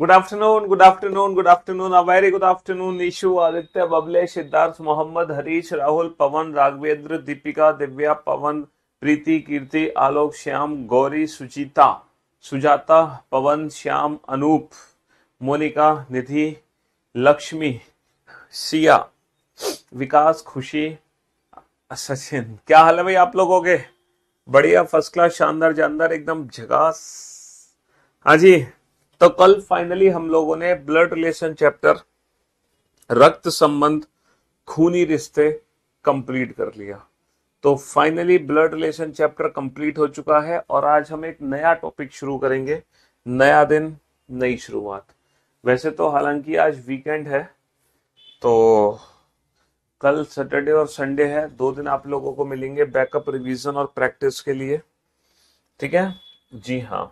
Good afternoon good afternoon good afternoon a very good afternoon Nishu Aditya Bable Siddharth Mohammad Harish Rahul Pawan Raghavendra Deepika Divya Pawan Preeti Kirti Alok Shyam Gauri Suchita Sujata Pawan Shyam Anoop Monika Nidhi Lakshmi Siya Vikas Khushi Sachin क्या हाल है भाई आप लोगों के बढ़िया फर्स्ट क्लास शानदार जानदार एकदम झगास हाँ जी तो कल फाइनली हम लोगों ने ब्लड रिलेशन चैप्टर रक्त संबंध खूनी रिश्ते कंप्लीट कर लिया तो finally blood relation chapter complete हो चुका है और आज हम एक नया टॉपिक शुरू करेंगे नया दिन नई शुरुआत वैसे तो हालांकि आज वीकेंड है तो कल सैटरडे और संडे है दो दिन आप लोगों को मिलेंगे बैकअप रिवीजन और प्रैक्टिस के लिए ठीक है जी हाँ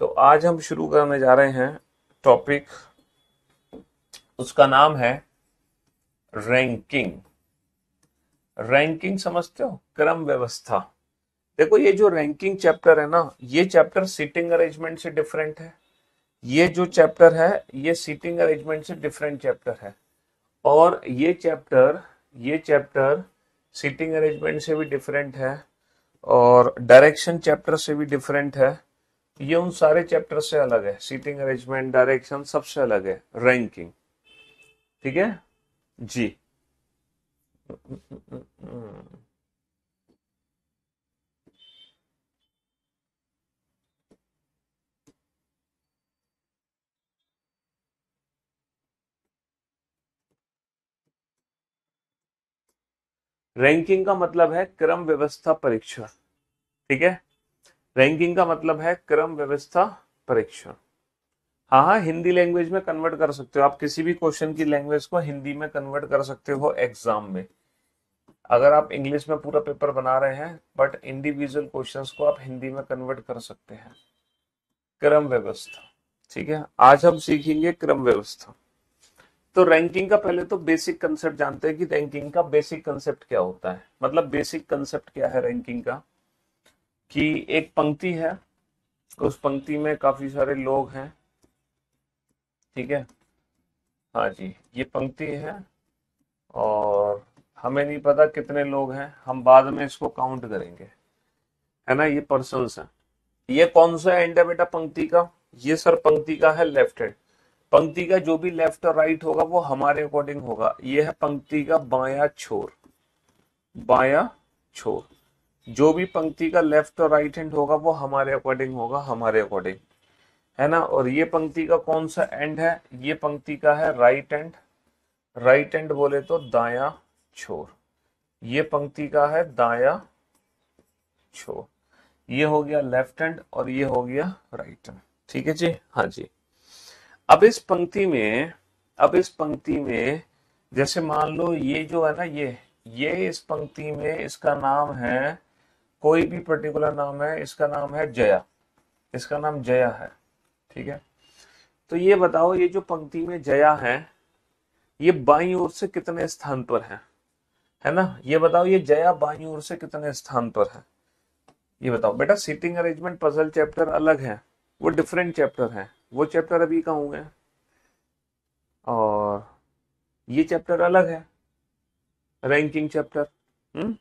तो आज हम शुरू करने जा रहे हैं टॉपिक उसका नाम है रैंकिंग रैंकिंग समझते हो क्रम व्यवस्था देखो ये जो रैंकिंग चैप्टर है ना ये चैप्टर सीटिंग अरेंजमेंट से डिफरेंट है ये जो चैप्टर है ये सीटिंग अरेंजमेंट से डिफरेंट चैप्टर है और ये चैप्टर ये चैप्टर सीटिंग अरेंजमेंट से भी डिफरेंट है और डायरेक्शन चैप्टर से भी डिफरेंट है ये उन सारे चैप्टर से अलग है सीटिंग अरेंजमेंट डायरेक्शन सबसे अलग है रैंकिंग ठीक है जी रैंकिंग का मतलब है क्रम व्यवस्था परीक्षा ठीक है रैंकिंग का मतलब है क्रम व्यवस्था परीक्षण हाँ हाँ हिंदी लैंग्वेज में कन्वर्ट कर सकते हो आप किसी भी क्वेश्चन की लैंग्वेज को हिंदी में कन्वर्ट कर सकते हो एग्जाम में अगर आप इंग्लिश में पूरा पेपर बना रहे हैं बट इंडिविजुअल क्वेश्चंस को आप हिंदी में कन्वर्ट कर सकते हैं क्रम व्यवस्था ठीक है आज हम सीखेंगे क्रम व्यवस्था तो रैंकिंग का पहले तो बेसिक कंसेप्ट जानते हैं कि रैंकिंग का बेसिक कंसेप्ट क्या होता है मतलब बेसिक कंसेप्ट क्या है रैंकिंग का कि एक पंक्ति है तो उस पंक्ति में काफी सारे लोग हैं ठीक है हाँ जी ये पंक्ति है और हमें नहीं पता कितने लोग हैं हम बाद में इसको काउंट करेंगे है ना ये पर्सन है ये कौन सा एंड है बेटा पंक्ति का ये सर पंक्ति का है लेफ्ट हैंड पंक्ति का जो भी लेफ्ट और राइट होगा वो हमारे अकॉर्डिंग होगा ये है पंक्ति का बाया छोर बाया छोर जो भी पंक्ति का लेफ्ट और राइट हैंड होगा वो हमारे अकॉर्डिंग होगा हमारे अकॉर्डिंग है ना और ये पंक्ति का कौन सा एंड है ये पंक्ति का है राइट एंड राइट एंड बोले तो दाया छोर ये पंक्ति का है दाया छोर ये हो गया लेफ्ट हैंड और ये हो गया राइट हैंड ठीक है जी हाँ जी अब इस पंक्ति में अब इस पंक्ति में जैसे मान लो ये जो है ना ये ये इस पंक्ति में इसका नाम है कोई भी पर्टिकुलर नाम है इसका नाम है जया इसका नाम जया है ठीक है तो ये बताओ ये जो पंक्ति में जया है ये बाई ओर से कितने स्थान पर है है ना ये बताओ ये जया बाई ओर से कितने स्थान पर है ये बताओ बेटा सीटिंग अरेंजमेंट पजल चैप्टर अलग है वो डिफरेंट चैप्टर है वो चैप्टर अभी कहा हुए और ये चैप्टर अलग है रैंकिंग चैप्टर हम्म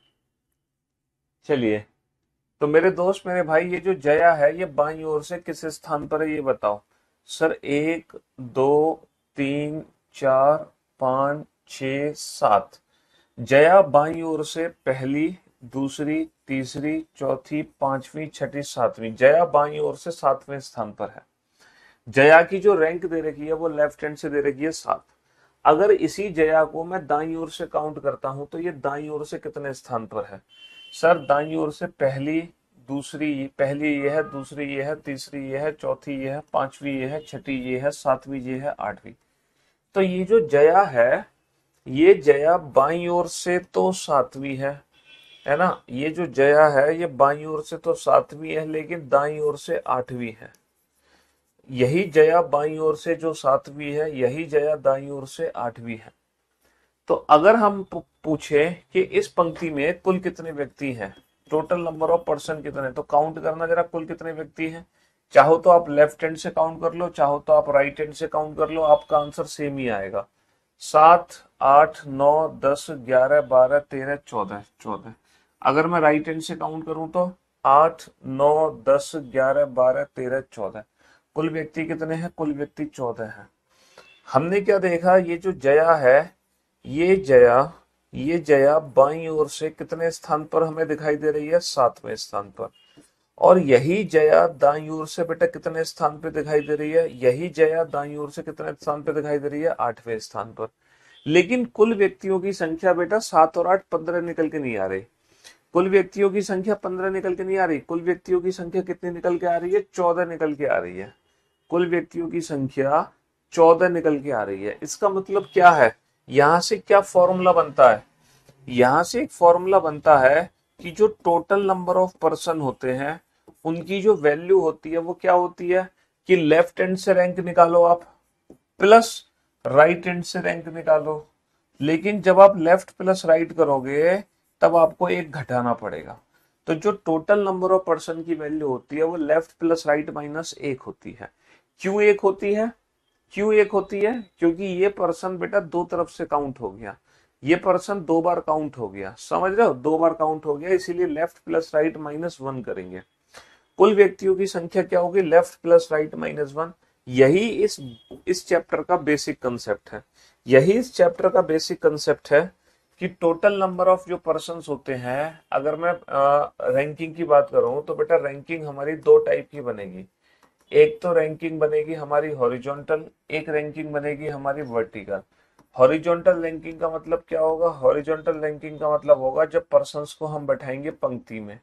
चलिए तो मेरे दोस्त मेरे भाई ये जो जया है ये बाई ओर से किस स्थान पर है ये बताओ सर एक दो तीन चार पांच छ सात जया बाई ओर से पहली दूसरी तीसरी चौथी पांचवी छठी सातवीं जया बाई ओर से सातवें स्थान पर है जया की जो रैंक दे रखी है वो लेफ्ट हैंड से दे रखी है सात अगर इसी जया को मैं दाई ओर से काउंट करता हूं तो ये दाई ओर से कितने स्थान पर है सर दाई ओर से पहली दूसरी पहली ये है दूसरी ये है तीसरी ये है चौथी ये है पांचवी ये है छठी ये है सातवीं ये है आठवीं तो ये जो जया है ये जया बाई ओर से तो सातवीं है है ना ये जो जया है ये बाई ओर से तो सातवीं है लेकिन दाई ओर से आठवीं है यही जया बाई ओर से जो सातवीं है यही जया दाई ओर से आठवीं है तो अगर हम पूछे कि इस पंक्ति में कुल कितने व्यक्ति हैं टोटल नंबर ऑफ पर्सन कितने तो काउंट करना जरा कुल कितने व्यक्ति हैं चाहो तो आप लेफ्ट हैंड से काउंट कर लो चाहो तो आप राइट हैंड से काउंट कर लो आपका आंसर सेम ही आएगा सात आठ नौ दस ग्यारह बारह तेरह चौदह चौदह अगर मैं राइट हैंड से काउंट करूं तो आठ नौ दस ग्यारह बारह तेरह चौदह कुल व्यक्ति कितने हैं कुल व्यक्ति चौदह हैं हमने क्या देखा ये जो जया है ये जया ये जया बाई ओर से कितने स्थान पर हमें दिखाई दे रही है सातवें स्थान पर और यही जया दाई ओर से बेटा कितने स्थान पर दिखाई दे रही है यही जया दाई ओर से कितने स्थान पर दिखाई दे रही है आठवें स्थान पर लेकिन कुल व्यक्तियों की संख्या बेटा सात और आठ पंद्रह निकल के नहीं आ रही कुल व्यक्तियों की संख्या पंद्रह निकल के नहीं आ रही कुल व्यक्तियों की संख्या कितनी निकल के आ रही है चौदह निकल के आ रही है कुल व्यक्तियों की संख्या चौदह निकल के आ रही है इसका मतलब क्या है यहां से क्या फॉर्मूला बनता है यहां से एक फॉर्मूला बनता है कि जो टोटल नंबर ऑफ पर्सन होते हैं उनकी जो वैल्यू होती है वो क्या होती है कि लेफ्ट एंड से रैंक निकालो आप प्लस राइट एंड से रैंक निकालो लेकिन जब आप लेफ्ट प्लस राइट करोगे तब आपको एक घटाना पड़ेगा तो जो टोटल नंबर ऑफ पर्सन की वैल्यू होती है वो लेफ्ट प्लस राइट माइनस एक होती है क्यों एक होती है क्यों एक होती है क्योंकि ये पर्सन बेटा दो तरफ से काउंट हो गया ये पर्सन दो बार काउंट हो गया समझ रहे हो दो बार काउंट हो गया इसीलिए left plus right minus one करेंगे कुल व्यक्तियों की संख्या क्या होगी left plus right minus one यही इस इस चैप्टर का बेसिक कंसेप्ट है यही इस चैप्टर का बेसिक कंसेप्ट है कि टोटल नंबर ऑफ जो पर्सन होते हैं अगर मैं रैंकिंग की बात करूं तो बेटा रैंकिंग हमारी दो टाइप की बनेगी एक तो रैंकिंग बनेगी हमारी हॉरिजॉन्टल एक रैंकिंग बनेगी हमारी वर्टिकल हॉरिजॉन्टल रैंकिंग का मतलब क्या होगा हॉरिजॉन्टल रैंकिंग का मतलब होगा जब पर्सन को हम बैठाएंगे पंक्ति में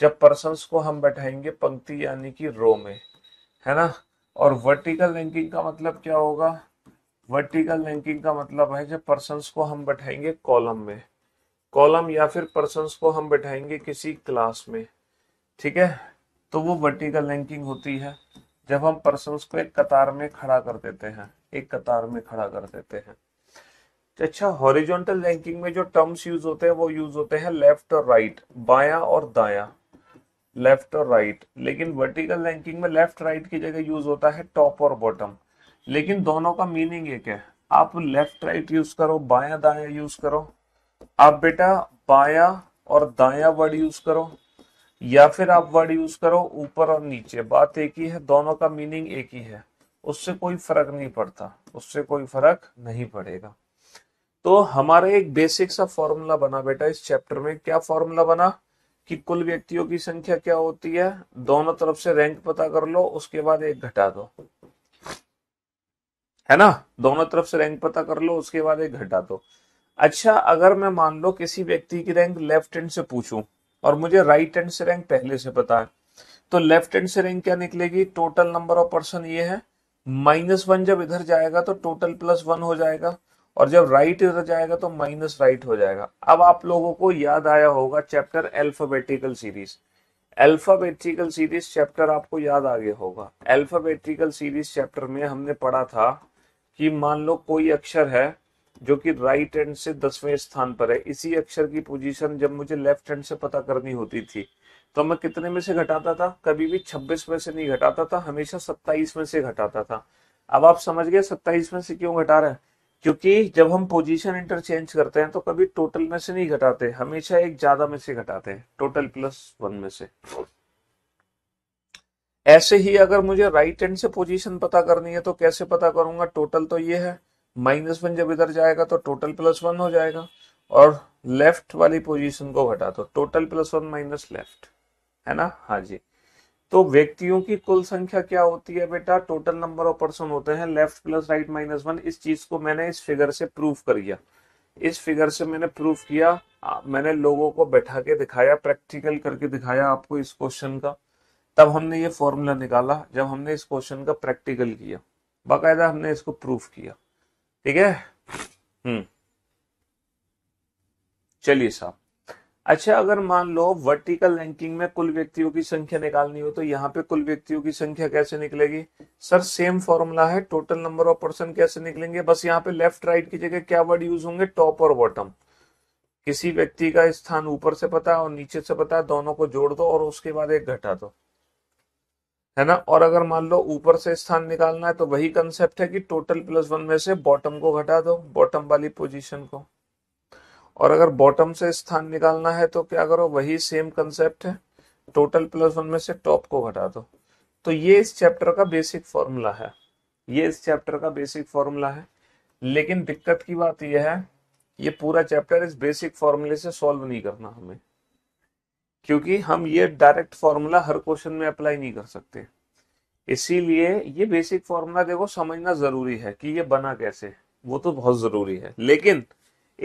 जब पर्सन को हम बैठाएंगे पंक्ति यानी कि रो में है ना और वर्टिकल रैंकिंग का मतलब क्या होगा वर्टिकल रैंकिंग का मतलब है जब पर्सन को हम बैठाएंगे कॉलम में कॉलम या फिर पर्सन को हम बैठाएंगे किसी क्लास में ठीक है तो वो वर्टिकल रैंकिंग होती है जब हम पर्सन को एक कतार में खड़ा कर देते हैं एक कतार में खड़ा कर देते हैं अच्छा हॉरिजॉन्टल लिंकिंग में जो टर्म्स यूज होते हैं वो यूज होते हैं लेफ्ट और राइट बाया और दाया लेफ्ट और राइट लेकिन वर्टिकल रैंकिंग में लेफ्ट राइट की जगह यूज होता है टॉप और बॉटम लेकिन दोनों का मीनिंग एक है आप लेफ्ट राइट यूज करो बाया दाया यूज करो आप बेटा बाया और दाया वर्ड यूज करो या फिर आप वर्ड यूज करो ऊपर और नीचे बात एक ही है दोनों का मीनिंग एक ही है उससे कोई फर्क नहीं पड़ता उससे कोई फर्क नहीं पड़ेगा तो हमारा एक बेसिक सा फॉर्मूला बना बेटा इस चैप्टर में क्या फॉर्मूला बना कि कुल व्यक्तियों की संख्या क्या होती है दोनों तरफ से रैंक पता कर लो उसके बाद एक घटा दो है ना दोनों तरफ से रैंक पता कर लो उसके बाद एक घटा दो अच्छा अगर मैं मान लो किसी व्यक्ति की रैंक लेफ्ट हैंड से पूछूं और मुझे राइट हैंड से रैंक पहले से पता है तो लेफ्ट हैंड से रैंक क्या निकलेगी टोटल नंबर ऑफ पर्सन ये है माइनस वन जब इधर जाएगा तो टोटल प्लस वन हो जाएगा और जब राइट इधर जाएगा तो माइनस राइट हो जाएगा अब आप लोगों को याद आया होगा chapter alphabetical series alphabetical series chapter आपको याद आ गया होगा एल्फाबेटिकल सीरीज चैप्टर में हमने पढ़ा था कि मान लो कोई अक्षर है जो कि राइट हैंड से दसवें स्थान पर है इसी अक्षर की पोजीशन जब मुझे लेफ्ट हैंड से पता करनी होती थी तो मैं कितने में से घटाता था कभी भी 26 में से नहीं घटाता था हमेशा 27 में से घटाता था अब आप समझ गए 27 में से क्यों घटा रहे हैं क्योंकि जब हम पोजीशन इंटरचेंज करते हैं तो कभी टोटल में से नहीं घटाते हमेशा एक ज्यादा में से घटाते हैं टोटल प्लस वन में से ऐसे ही अगर मुझे राइट हैंड से पोजीशन पता करनी है तो कैसे पता करूंगा टोटल तो ये है माइनस वन जब इधर जाएगा तो टोटल प्लस वन हो जाएगा और लेफ्ट वाली पोजीशन को घटा दो total plus one minus left है ना हाँ जी तो व्यक्तियों की कुल संख्या क्या होती है बेटा टोटल नंबर ऑफ पर्सन होते हैं left plus right minus one इस चीज को मैंने इस फिगर से प्रूफ कर दिया इस फिगर से मैंने प्रूफ किया मैंने लोगों को बैठा के दिखाया प्रैक्टिकल करके दिखाया आपको इस क्वेश्चन का तब हमने ये फॉर्मूला निकाला जब हमने इस क्वेश्चन का प्रैक्टिकल किया बाकायदा हमने इसको प्रूफ किया ठीक है हम्म चलिए साहब अच्छा अगर मान लो वर्टिकल रैंकिंग में कुल व्यक्तियों की संख्या निकालनी हो तो यहाँ पे कुल व्यक्तियों की संख्या कैसे निकलेगी सर सेम फॉर्मूला है टोटल नंबर ऑफ पर्सन कैसे निकलेंगे बस यहाँ पे लेफ्ट राइट की जगह क्या वर्ड यूज होंगे टॉप और बॉटम किसी व्यक्ति का स्थान ऊपर से पता और नीचे से पता दोनों को जोड़ दो और उसके बाद एक घटा दो है ना और अगर मान लो ऊपर से स्थान निकालना है तो वही कंसेप्ट है कि टोटल प्लस वन में से बॉटम को घटा दो बॉटम वाली पोजीशन को और अगर बॉटम से स्थान निकालना है तो क्या करो वही सेम कंसेप्ट है टोटल प्लस वन में से टॉप को घटा दो तो ये इस चैप्टर का बेसिक फॉर्मूला है ये इस चैप्टर का बेसिक फॉर्मूला है लेकिन दिक्कत की बात यह है ये पूरा चैप्टर इस बेसिक फॉर्मूले से सॉल्व नहीं करना हमें क्योंकि हम ये डायरेक्ट फॉर्मूला हर क्वेश्चन में अप्लाई नहीं कर सकते इसीलिए ये बेसिक फॉर्मूला देखो समझना जरूरी है कि ये बना कैसे वो तो बहुत जरूरी है लेकिन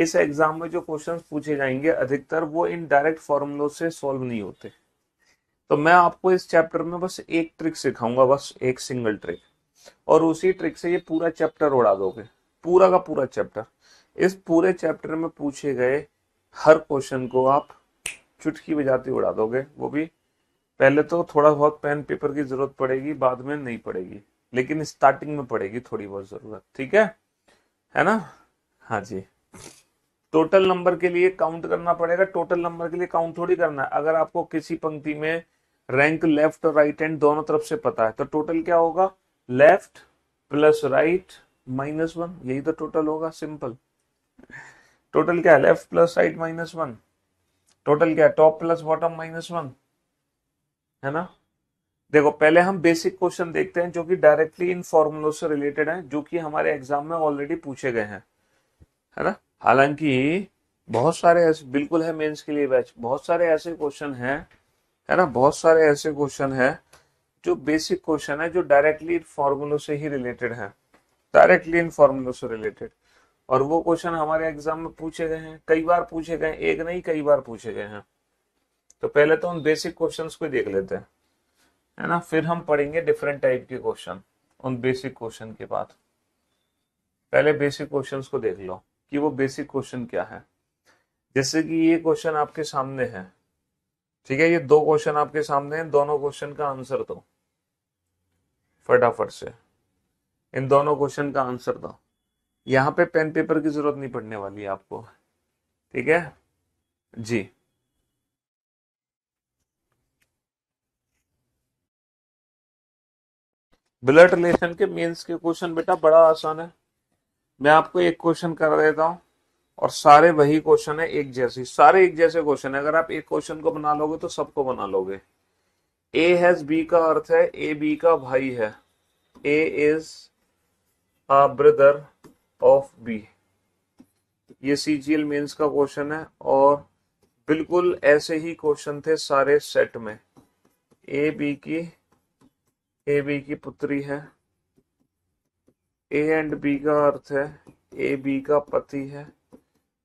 इस एग्जाम में जो क्वेश्चन पूछे जाएंगे अधिकतर वो इन डायरेक्ट फॉर्मूलों से सॉल्व नहीं होते तो मैं आपको इस चैप्टर में बस एक ट्रिक सिखाऊंगा बस एक सिंगल ट्रिक और उसी ट्रिक से ये पूरा चैप्टर उड़ा दोगे पूरा का पूरा चैप्टर इस पूरे चैप्टर में पूछे गए हर क्वेश्चन को आप चुटकी बजाते उड़ा दोगे वो भी पहले तो थोड़ा बहुत पेन पेपर की जरूरत पड़ेगी बाद में नहीं पड़ेगी लेकिन स्टार्टिंग में पड़ेगी थोड़ी बहुत जरूरत ठीक है है ना हाँ जी टोटल नंबर के लिए काउंट करना पड़ेगा टोटल नंबर के लिए काउंट थोड़ी करना है अगर आपको किसी पंक्ति में रैंक लेफ्ट और राइट हैंड दोनों तरफ से पता है तो टोटल क्या होगा left plus right minus one यही तो टोटल होगा सिंपल टोटल क्या है left plus right minus one total क्या है top plus bottom minus one है ना देखो पहले हम बेसिक क्वेश्चन देखते हैं जो कि डायरेक्टली इन फॉर्मूलों से रिलेटेड हैं जो कि हमारे एग्जाम में ऑलरेडी पूछे गए हैं है ना हालांकि बहुत सारे ऐसे बिल्कुल है मेंस के लिए बैच बहुत सारे ऐसे क्वेश्चन हैं है ना बहुत सारे ऐसे क्वेश्चन है जो बेसिक क्वेश्चन है जो डायरेक्टली इन फॉर्मूलों से ही रिलेटेड है डायरेक्टली इन फॉर्मूलों से रिलेटेड और वो क्वेश्चन हमारे एग्जाम में पूछे गए हैं कई बार पूछे गए एक नहीं कई बार पूछे गए हैं तो पहले तो उन बेसिक क्वेश्चन को देख लेते हैं है ना फिर हम पढ़ेंगे डिफरेंट टाइप के क्वेश्चन उन बेसिक क्वेश्चन के बाद पहले बेसिक क्वेश्चन को देख लो कि वो बेसिक क्वेश्चन क्या है जैसे कि ये क्वेश्चन आपके सामने है ठीक है ये दो क्वेश्चन आपके सामने हैं दोनों क्वेश्चन का आंसर दो फटाफट से इन दोनों क्वेश्चन का आंसर दो यहाँ पे पेन पेपर की जरूरत नहीं पड़ने वाली है आपको ठीक है जी ब्लड रिलेशन के मेंस के क्वेश्चन बेटा बड़ा आसान है मैं आपको एक क्वेश्चन कर देता हूं और सारे वही क्वेश्चन है एक जैसे सारे एक जैसे क्वेश्चन है अगर आप एक क्वेश्चन को बना लोगे तो सबको बना लोगे ए हैज बी का अर्थ है ए बी का भाई है A is a brother of B ये सी जी एल मेन्स का क्वेश्चन है और बिल्कुल ऐसे ही क्वेश्चन थे सारे सेट में ए बी की ए बी की पुत्री है ए एंड बी का अर्थ है ए बी का पति है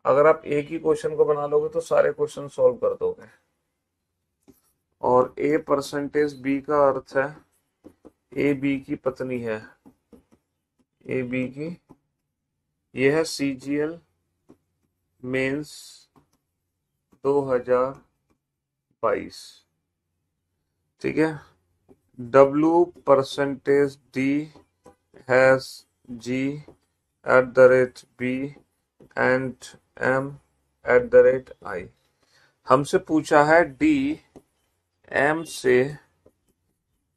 अगर आप एक ही क्वेश्चन को बना लोगे तो सारे क्वेश्चन सॉल्व कर दोगे और ए परसेंटेज बी का अर्थ है ए बी की पत्नी है ए बी की यह है सी जी एल मेन्स बाईस ठीक है W percentage D has G at the rate B and M at the rate I हमसे पूछा है डी एम से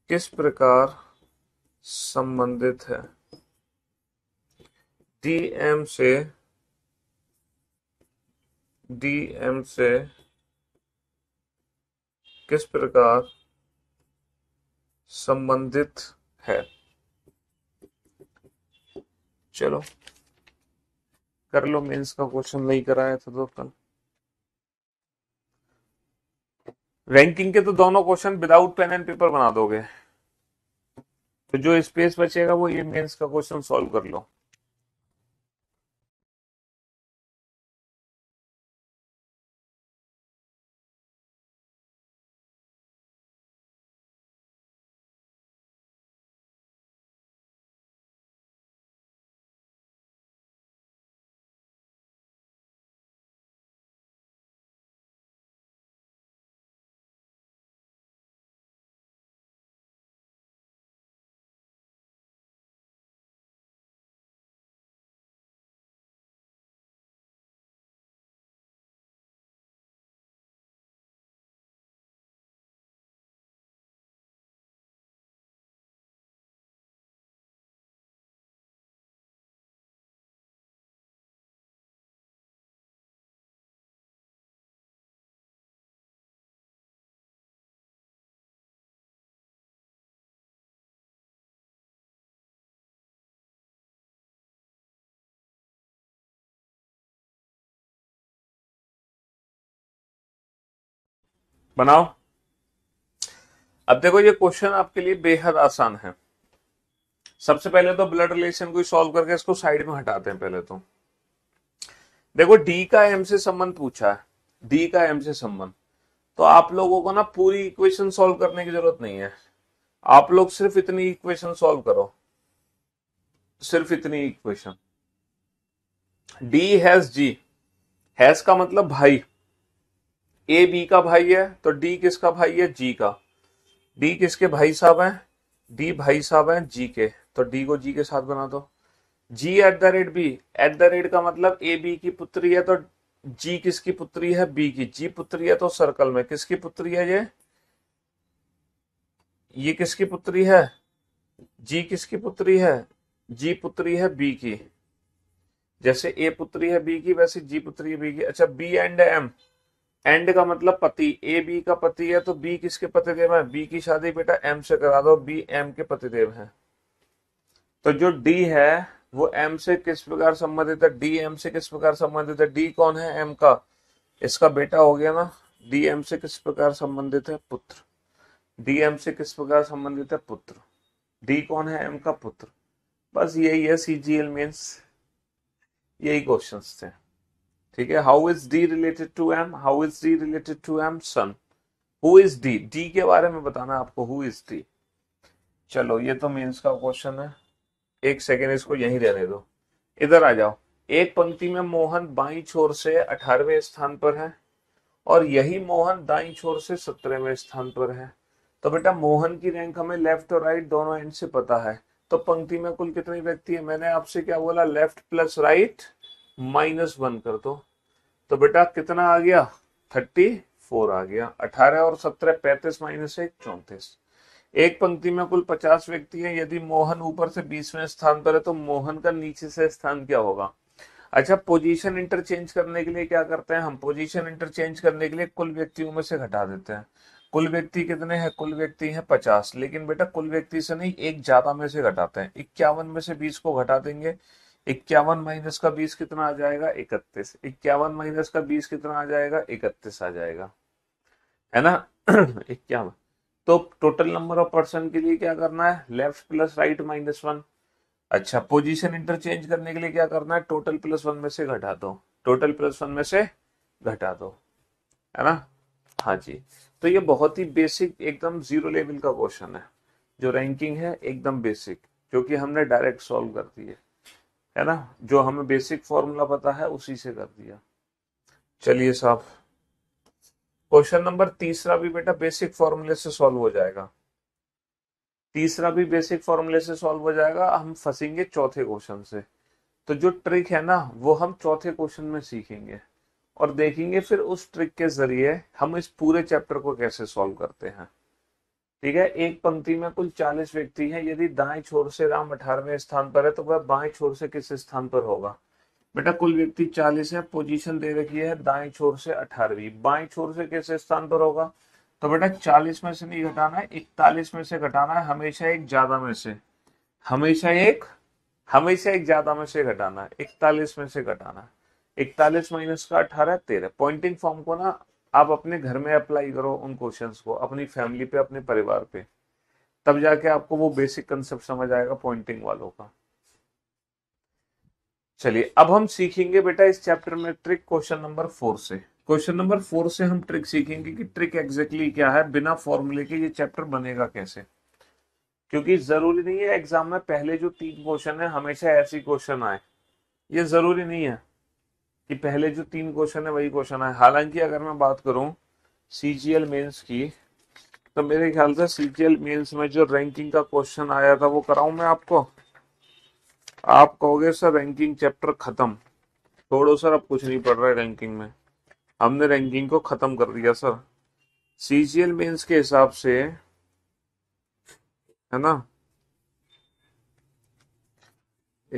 किस प्रकार संबंधित है डीएम से डीएम से किस प्रकार संबंधित है चलो कर लो मेंस का क्वेश्चन नहीं कराया था तो कल रैंकिंग के तो दोनों question without pen and paper बना दोगे तो जो स्पेस बचेगा वो ये मेंस का क्वेश्चन सॉल्व कर लो बनाओ अब देखो ये क्वेश्चन आपके लिए बेहद आसान है सबसे पहले तो ब्लड रिलेशन को सॉल्व करके इसको साइड में हटाते हैं पहले तो देखो डी का एम से संबंध पूछा है डी का एम से संबंध तो आप लोगों को ना पूरी इक्वेशन सॉल्व करने की जरूरत नहीं है आप लोग सिर्फ इतनी इक्वेशन सॉल्व करो सिर्फ इतनी equation D has G has का मतलब भाई ए बी का भाई है तो डी किसका भाई है जी का डी किसके भाई साहब हैं डी भाई साहब हैं जी के तो डी को जी के साथ बना दो G at the rate B at the rate का मतलब ए बी की पुत्री है तो जी किसकी पुत्री है बी की जी पुत्री है तो सर्कल में किसकी पुत्री है ये ये किसकी पुत्री है जी किसकी पुत्री है जी पुत्री है बी की जैसे ए पुत्री है बी की वैसे जी पुत्री है बी की अच्छा बी एंड एम एंड का मतलब पति ए बी का पति है तो बी किसके पतिदेव है बी की शादी बेटा एम से करा दो बी एम के पतिदेव है तो जो डी है वो एम से किस प्रकार संबंधित है डी एम से किस प्रकार संबंधित है डी कौन है एम का इसका बेटा हो गया ना डी एम से किस प्रकार संबंधित है पुत्र डी एम से किस प्रकार संबंधित है पुत्र डी कौन है एम का पुत्र बस यही है सी जी एल मीन्स यही क्वेश्चन थे ठीक है how is D related to M how is D related to M son who is D D के बारे में बताना आपको हु इज डी चलो ये तो मीन्स का क्वेश्चन है एक सेकेंड इसको यहीं रहने दो इधर आ जाओ एक पंक्ति में मोहन बाई छोर से अठारहवें स्थान पर है और यही मोहन दाई छोर से सत्रहवें स्थान पर है तो बेटा मोहन की रैंक हमें लेफ्ट और राइट दोनों एंड से पता है तो पंक्ति में कुल कितने व्यक्ति है मैंने आपसे क्या बोला left plus right minus one कर दो तो बेटा कितना आ गया थर्टी फोर आ गया अठारह और सत्रह पैंतीस माइनस एक चौंतीस एक पंक्ति में कुल पचास व्यक्ति हैं यदि मोहन ऊपर से बीसवें स्थान पर है तो मोहन का नीचे से स्थान क्या होगा अच्छा पोजीशन इंटरचेंज करने के लिए क्या करते हैं हम पोजीशन इंटरचेंज करने के लिए कुल व्यक्तियों में से घटा देते हैं कुल व्यक्ति कितने हैं कुल व्यक्ति हैं पचास लेकिन बेटा कुल व्यक्ति से नहीं एक ज्यादा में से घटाते हैं इक्यावन में से बीस को घटा देंगे इक्यावन माइनस का बीस कितना आ जाएगा इकतीस इक्यावन माइनस का बीस कितना आ जाएगा इकतीस आ जाएगा है ना इक्यावन तो टोटल नंबर ऑफ पर्सन के लिए क्या करना है left plus right minus one अच्छा पोजीशन इंटरचेंज करने के लिए क्या करना है टोटल प्लस वन में से घटा दो टोटल प्लस वन में से घटा दो है ना हाँ जी तो ये बहुत ही बेसिक एकदम जीरो लेवल का क्वेश्चन है जो रैंकिंग है एकदम बेसिक जो कि हमने डायरेक्ट सॉल्व कर दी है है ना जो हमें बेसिक फॉर्मूला पता है उसी से कर दिया चलिए साहब क्वेश्चन नंबर तीसरा भी बेटा बेसिक फॉर्मूले से सॉल्व हो जाएगा तीसरा भी बेसिक फॉर्मूले से सॉल्व हो जाएगा हम फंसेंगे चौथे क्वेश्चन से तो जो ट्रिक है ना वो हम चौथे क्वेश्चन में सीखेंगे और देखेंगे फिर उस ट्रिक के जरिए हम इस पूरे चैप्टर को कैसे सॉल्व करते हैं ठीक है एक पंक्ति में कुल चालीस व्यक्ति हैं यदि दाएं छोर से राम अठारहवें स्थान पर है तो वह बाएं छोर से किस स्थान पर होगा बेटा कुल व्यक्ति चालीस है पोजीशन दे रखी है दाएं छोर से अठारहवीं बाएं छोर से किस स्थान पर होगा तो बेटा चालीस में से नहीं घटाना है इकतालीस में से घटाना है हमेशा एक ज्यादा में से हमेशा एक हमेशा एक ज्यादा में से घटाना है इकतालीस में से घटाना है इकतालीस माइनस का अठारह तेरह पॉइंटिंग फॉर्म को ना आप अपने घर में अप्लाई करो उन क्वेश्चंस को अपनी फैमिली पे अपने परिवार पे तब जाके आपको वो बेसिक कंसेप्ट समझ आएगा पॉइंटिंग वालों का चलिए अब हम सीखेंगे बेटा इस चैप्टर में ट्रिक क्वेश्चन नंबर फोर से क्वेश्चन नंबर फोर से हम ट्रिक सीखेंगे कि ट्रिक एग्जैक्टली exactly क्या है बिना फॉर्मूले के ये चैप्टर बनेगा कैसे क्योंकि जरूरी नहीं है एग्जाम में पहले जो तीन क्वेश्चन है हमेशा ऐसी क्वेश्चन आए ये जरूरी नहीं है कि पहले जो तीन क्वेश्चन है वही क्वेश्चन है हालांकि अगर मैं बात करूं सीजीएल मेंस की तो मेरे ख्याल से सीजीएल मेंस में जो रैंकिंग का क्वेश्चन आया था वो कराऊं मैं आपको आप कहोगे सर रैंकिंग चैप्टर खत्म छोड़ो सर अब कुछ नहीं पढ़ रहा है रैंकिंग में हमने रैंकिंग को खत्म कर दिया सर सीजीएल जी मेन्स के हिसाब से है ना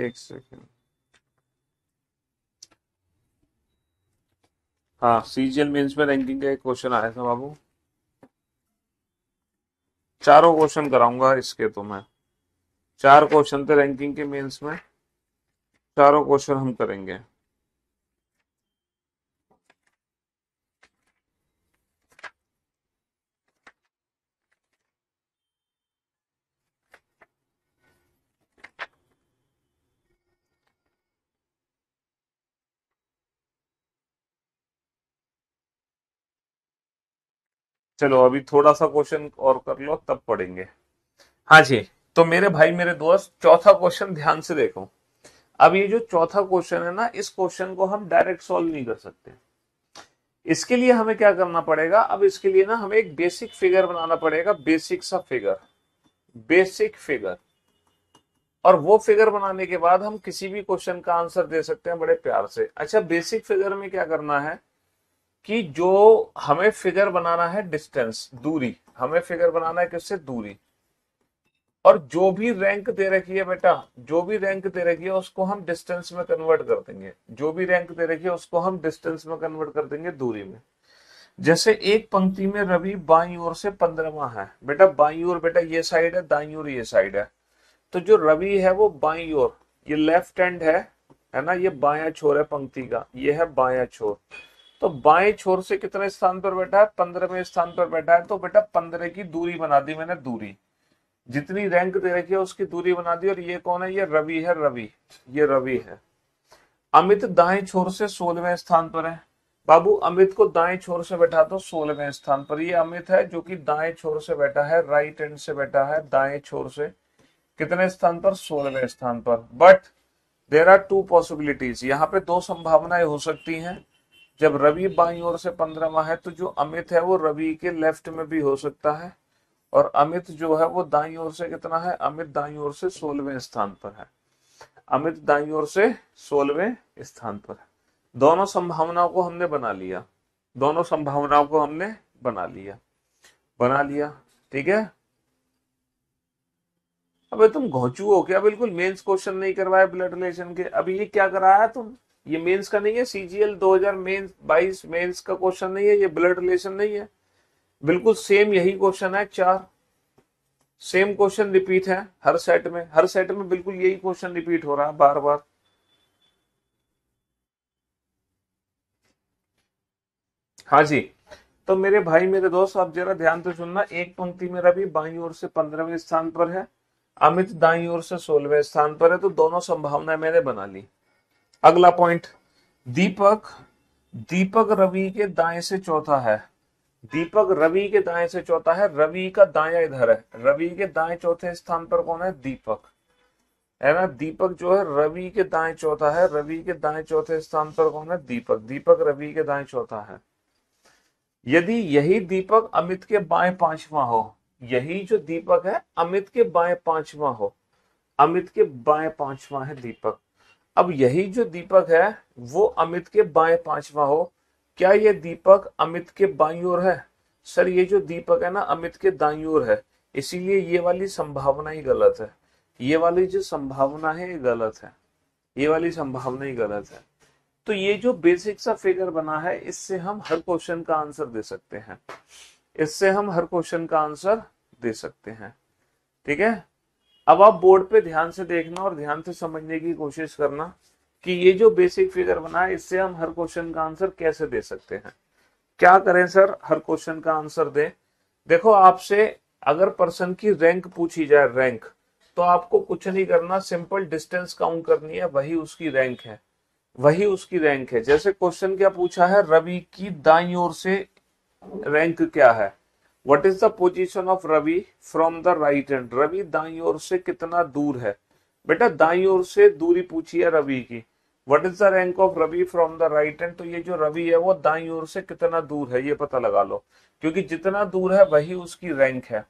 एक सेकेंड हाँ सीजीएल मेंस में रैंकिंग का एक क्वेश्चन आया था बाबू चारों क्वेश्चन कराऊंगा इसके तो मैं चार क्वेश्चन थे रैंकिंग के मेंस में चारों क्वेश्चन हम करेंगे चलो अभी थोड़ा सा क्वेश्चन और कर लो तब पढ़ेंगे हाँ जी तो मेरे भाई मेरे दोस्त चौथा क्वेश्चन ध्यान से देखो अब ये जो चौथा क्वेश्चन है ना इस क्वेश्चन को हम डायरेक्ट सॉल्व नहीं कर सकते इसके लिए हमें क्या करना पड़ेगा अब इसके लिए ना हमें एक बेसिक फिगर बनाना पड़ेगा बेसिक सा फिगर बेसिक फिगर और वो फिगर बनाने के बाद हम किसी भी क्वेश्चन का आंसर दे सकते हैं बड़े प्यार से अच्छा बेसिक फिगर में क्या करना है कि जो हमें फिगर बनाना है डिस्टेंस दूरी हमें फिगर बनाना है किससे दूरी और जो भी रैंक दे रखी है बेटा जो भी रैंक दे रखी है उसको हम डिस्टेंस में कन्वर्ट कर देंगे जो भी रैंक दे रखी है उसको हम डिस्टेंस में कन्वर्ट कर देंगे दूरी में जैसे एक पंक्ति में रवि बाई ओर से पंद्रहवा है बेटा बाई ओर बेटा ये साइड है दाई ओर ये साइड है तो जो रवि है वो बाई ओर ये लेफ्ट हैंड है है ना ये बाया छोर है पंक्ति का ये है बाया छोर तो बाएं छोर से कितने स्थान पर बैठा है पंद्रहवें स्थान पर बैठा है तो बेटा पंद्रह की दूरी बना दी मैंने दूरी जितनी रैंक दे रखी है उसकी दूरी बना दी और ये कौन है ये रवि है रवि ये रवि है अमित दाएं छोर से सोलहवें स्थान पर है बाबू अमित को दाएं छोर से बैठा दो सोलहवें स्थान पर ये अमित है जो कि दाएं छोर से बैठा है राइट एंड से बैठा है दाएं छोर से कितने स्थान पर सोलहवें स्थान पर but there are two possibilities यहाँ पे दो संभावनाएं हो सकती हैं जब रवि बाई ओर से पंद्रहवा है तो जो अमित है वो रवि के लेफ्ट में भी हो सकता है और अमित जो है वो दाई ओर से कितना है अमित दाई ओर से सोलवें स्थान पर है अमित दाई ओर से सोलवें स्थान पर है दोनों संभावनाओं को हमने बना लिया दोनों संभावनाओं को हमने बना लिया बना लिया ठीक है अबे तुम घोचू हो क्या बिल्कुल मेंस क्वेश्चन नहीं करवाया ब्लड रिलेशन के अभी ये क्या कराया तुम ये मेंस का नहीं है सीजीएल 2000 मेंस बाईस मेन्स का क्वेश्चन नहीं है ये ब्लड रिलेशन नहीं है बिल्कुल सेम यही क्वेश्चन है चार सेम क्वेश्चन रिपीट है हर सेट में हर सेट में बिल्कुल यही क्वेश्चन रिपीट हो रहा है बार बार हाँ जी तो मेरे भाई मेरे दोस्त आप जरा ध्यान से सुनना एक पंक्ति मेरा भी बाई ओर से पंद्रहवें स्थान पर है अमित दाई ओर से सोलहवें स्थान पर है तो दोनों संभावनाएं मैंने बना ली अगला पॉइंट दीपक दीपक रवि के दाएं से चौथा है दीपक रवि के दाएं से चौथा है रवि का दाया इधर है रवि के दाएं चौथे स्थान पर कौन है दीपक है ना दीपक जो है रवि के दाएं चौथा है रवि के दाएं चौथे स्थान पर कौन है दीपक दीपक रवि के दाएं चौथा है यदि यही दीपक अमित के बाएं पांचवा हो यही जो दीपक है अमित के बाएं पांचवा हो अमित के बाएं पांचवा है दीपक अब यही जो दीपक है वो अमित के बाएं पांचवा हो क्या ये दीपक अमित के बाई ओर है सर ये जो दीपक है ना अमित के दाई ओर है इसीलिए ये वाली संभावना ही गलत है ये वाली जो संभावना है ये गलत है ये वाली संभावना ही गलत है तो ये जो बेसिक सा फिगर बना है इससे हम हर क्वेश्चन का आंसर दे सकते हैं इससे हम हर क्वेश्चन का आंसर दे सकते हैं ठीक है अब आप बोर्ड पे ध्यान से देखना और ध्यान से समझने की कोशिश करना कि ये जो बेसिक फिगर बना है इससे हम हर क्वेश्चन का आंसर कैसे दे सकते हैं क्या करें सर हर क्वेश्चन का आंसर दे देखो आपसे अगर पर्सन की रैंक पूछी जाए रैंक तो आपको कुछ नहीं करना सिंपल डिस्टेंस काउंट करनी है वही उसकी रैंक है वही उसकी रैंक है जैसे क्वेश्चन क्या पूछा है रवि की दाई ओर से रैंक क्या है what is the position of Ravi from the right end Ravi दाई ओर से कितना दूर है बेटा दाई ओर से दूरी पूछी है रवि की what is the rank of Ravi from the right end तो ये जो रवि है वो दाई ओर से कितना दूर है ये पता लगा लो क्योंकि जितना दूर है वही उसकी रैंक है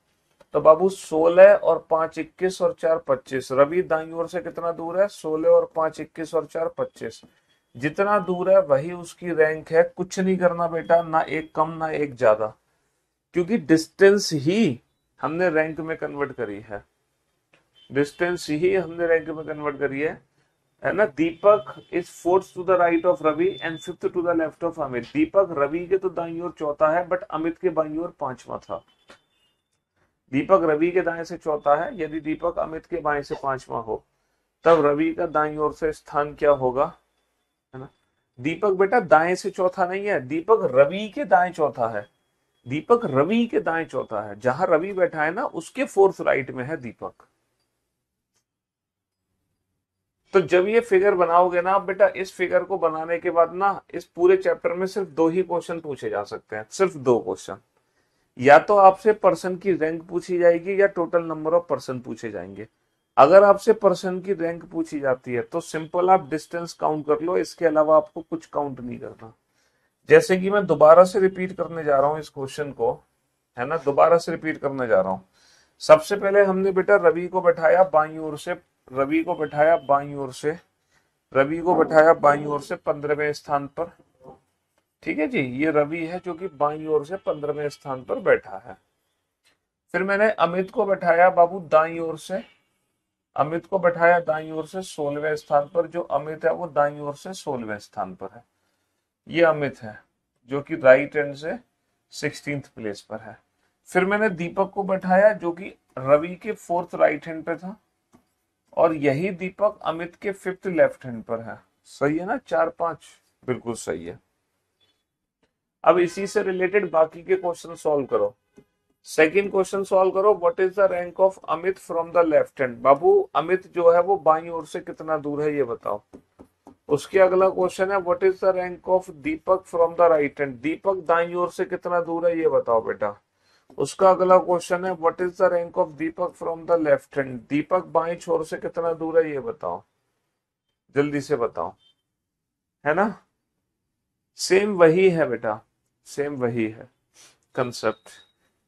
तो बाबू 16 और 5 21 और 4 25 रवि दाई ओर से कितना दूर है 16 और 5 21 और 4 25 जितना दूर है वही उसकी रैंक है कुछ नहीं करना बेटा ना एक कम ना एक ज्यादा क्योंकि डिस्टेंस ही हमने रैंक में कन्वर्ट करी है डिस्टेंस ही हमने रैंक में कन्वर्ट करी है है ना Deepak is fourth to the right of Ravi and fifth to the left of Amit Deepak Ravi के तो दाई और चौथा है बट अमित के बाई और पांचवा था दीपक रवि के दाएं से चौथा है यदि दीपक अमित के बाएं से पांचवा हो तब रवि का दाई ओर से स्थान क्या होगा है ना दीपक बेटा दाएं से चौथा नहीं है दीपक रवि के दाएं चौथा है दीपक रवि के दाएं चौथा है जहां रवि बैठा है ना उसके फोर्थ राइट में है दीपक तो जब ये फिगर बनाओगे ना बेटा इस फिगर को बनाने के बाद ना इस पूरे चैप्टर में सिर्फ दो ही क्वेश्चन पूछे जा सकते हैं सिर्फ दो क्वेश्चन या तो आपसे पर्सन की रैंक पूछी जाएगी या टोटल नंबर ऑफ पर्सन पूछे जाएंगे अगर आपसे पर्सन की रैंक पूछी जाती है तो सिंपल आप डिस्टेंस काउंट कर लो इसके अलावा आपको कुछ काउंट नहीं करना जैसे कि मैं दोबारा से रिपीट करने जा रहा हूँ इस क्वेश्चन को है ना दोबारा से रिपीट करने जा रहा हूँ सबसे पहले हमने बेटा रवि को बैठाया बाई ओर से रवि को बैठाया बाई ओर से रवि को बैठाया बाई ओर से पंद्रहवें स्थान पर ठीक है जी ये रवि है जो कि बाई ओर से पंद्रहवें स्थान पर बैठा है फिर मैंने अमित को बैठाया बाबू दाई ओर से अमित को बैठाया दाई ओर से सोलहवें स्थान पर जो अमित है वो दाई ओर से सोलहवें स्थान पर है ये अमित है जो कि राइट एंड से सिक्सटीन प्लेस पर है फिर मैंने दीपक को बैठाया जो कि रवि के फोर्थ राइट हैंड पे था और यही दीपक अमित के फिफ्थ लेफ्ट हैंड पर है सही है ना चार पांच बिल्कुल सही है अब इसी से रिलेटेड बाकी के क्वेश्चन सॉल्व करो सेकंड क्वेश्चन सॉल्व करो what is the rank of Amit from the left hand बाबू अमित जो है वो बाई ओर से कितना दूर है ये बताओ उसके अगला क्वेश्चन है what is the rank of Deepak from the right hand Deepak दाई ओर से कितना दूर है ये बताओ बेटा उसका अगला क्वेश्चन है what is the rank of Deepak from the left hand Deepak बाई छोर से कितना दूर है ये बताओ जल्दी से बताओ है ना सेम वही है बेटा सेम वही है कंसेप्ट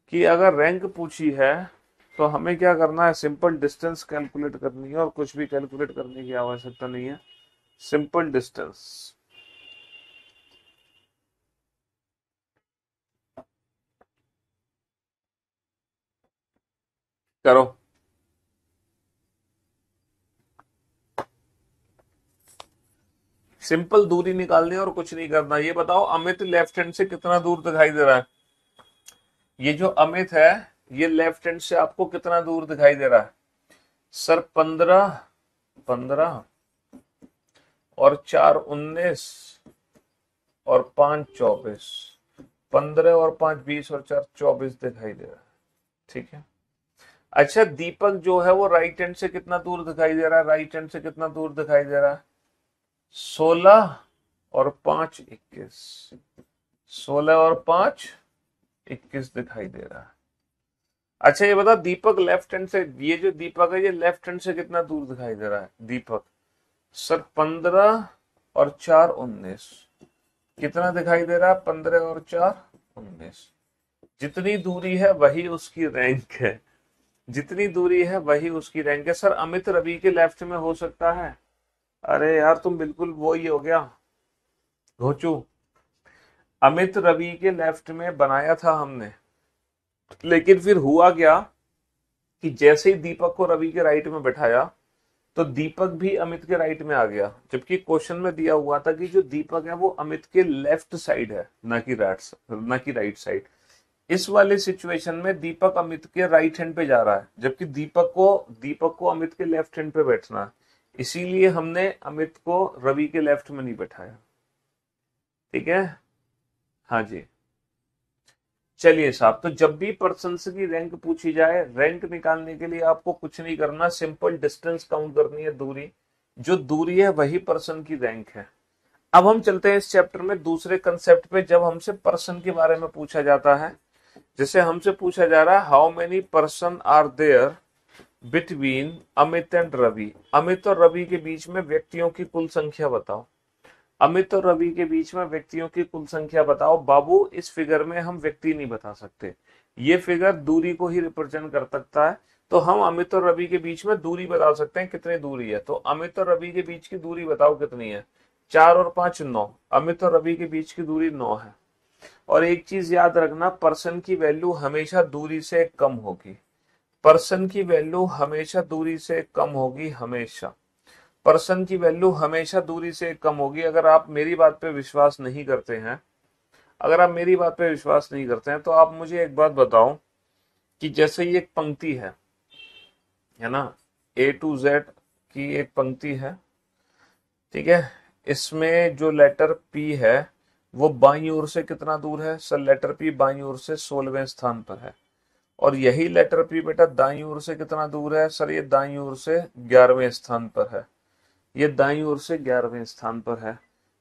कि अगर रैंक पूछी है तो हमें क्या करना है सिंपल डिस्टेंस कैलकुलेट करनी है और कुछ भी कैलकुलेट करने की आवश्यकता नहीं है simple distance. करो सिंपल दूरी निकालनी और कुछ नहीं करना ये बताओ अमित लेफ्ट हैंड से कितना दूर दिखाई दे रहा है ये जो अमित है ये लेफ्ट हैंड से आपको कितना दूर दिखाई दे रहा है सर पंद्रह पंद्रह और चार उन्नीस और पांच चौबीस पंद्रह और पांच बीस और चार चौबीस दिखाई दे रहा है ठीक है अच्छा दीपक जो है वो राइट हैंड से कितना दूर दिखाई दे रहा है राइट हैंड से कितना दूर दिखाई दे रहा है सोलह और पांच इक्कीस सोलह और पांच इक्कीस दिखाई दे रहा है अच्छा ये बता दीपक लेफ्ट हैंड से ये जो दीपक है ये लेफ्ट हैंड से कितना दूर दिखाई दे रहा है दीपक सर पंद्रह और चार उन्नीस कितना दिखाई दे रहा है पंद्रह और चार उन्नीस जितनी दूरी है वही उसकी रैंक है जितनी दूरी है वही उसकी रैंक है सर अमित रवि के लेफ्ट में हो सकता है अरे यार तुम बिल्कुल वो ही हो गया घोचू अमित रवि के लेफ्ट में बनाया था हमने लेकिन फिर हुआ क्या कि जैसे ही दीपक को रवि के राइट में बैठाया तो दीपक भी अमित के राइट में आ गया जबकि क्वेश्चन में दिया हुआ था कि जो दीपक है वो अमित के लेफ्ट साइड है ना कि राइट ना कि राइट साइड इस वाले सिचुएशन में दीपक अमित के राइट हैंड पे जा रहा है जबकि दीपक को दीपक को अमित के लेफ्ट हैंड पे बैठना है इसीलिए हमने अमित को रवि के लेफ्ट में नहीं बैठाया ठीक है हाँ जी चलिए साहब तो जब भी पर्सन की रैंक पूछी जाए रैंक निकालने के लिए आपको कुछ नहीं करना सिंपल डिस्टेंस काउंट करनी है दूरी जो दूरी है वही पर्सन की रैंक है अब हम चलते हैं इस चैप्टर में दूसरे कंसेप्ट पे जब हमसे पर्सन के बारे में पूछा जाता है जैसे हमसे पूछा जा रहा है how many person are there between Amit and Ravi Amit और रवि के बीच में व्यक्तियों की कुल संख्या बताओ अमित और रवि के बीच में व्यक्तियों की कुल संख्या बताओ बाबू इस फिगर में हम व्यक्ति नहीं बता सकते ये फिगर दूरी को ही रिप्रेजेंट कर सकता है तो हम अमित और रवि के बीच में दूरी बता सकते हैं कितनी दूरी है तो अमित और रवि के बीच की दूरी बताओ कितनी है चार और पांच नौ अमित और रवि के बीच की दूरी नौ है और एक चीज याद रखना पर्सन की वैल्यू हमेशा दूरी से कम होगी पर्सन की वैल्यू हमेशा दूरी से कम होगी हमेशा पर्सन की वैल्यू हमेशा दूरी से कम होगी अगर आप मेरी बात पे विश्वास नहीं करते हैं अगर आप मेरी बात पे विश्वास नहीं करते हैं तो आप मुझे एक बात बताओ कि जैसे ये एक पंक्ति है है ना ए टू जेड की एक पंक्ति है ठीक है इसमें जो लेटर पी है वो बाई ओर से कितना दूर है सर लेटर पी बाई ओर से सोलहवें स्थान पर है और यही लेटर पी बेटा दाई ओर से कितना दूर है सर ये दाई ओर से ग्यारहवें स्थान पर है ये दाई ओर से ग्यारहवें स्थान पर है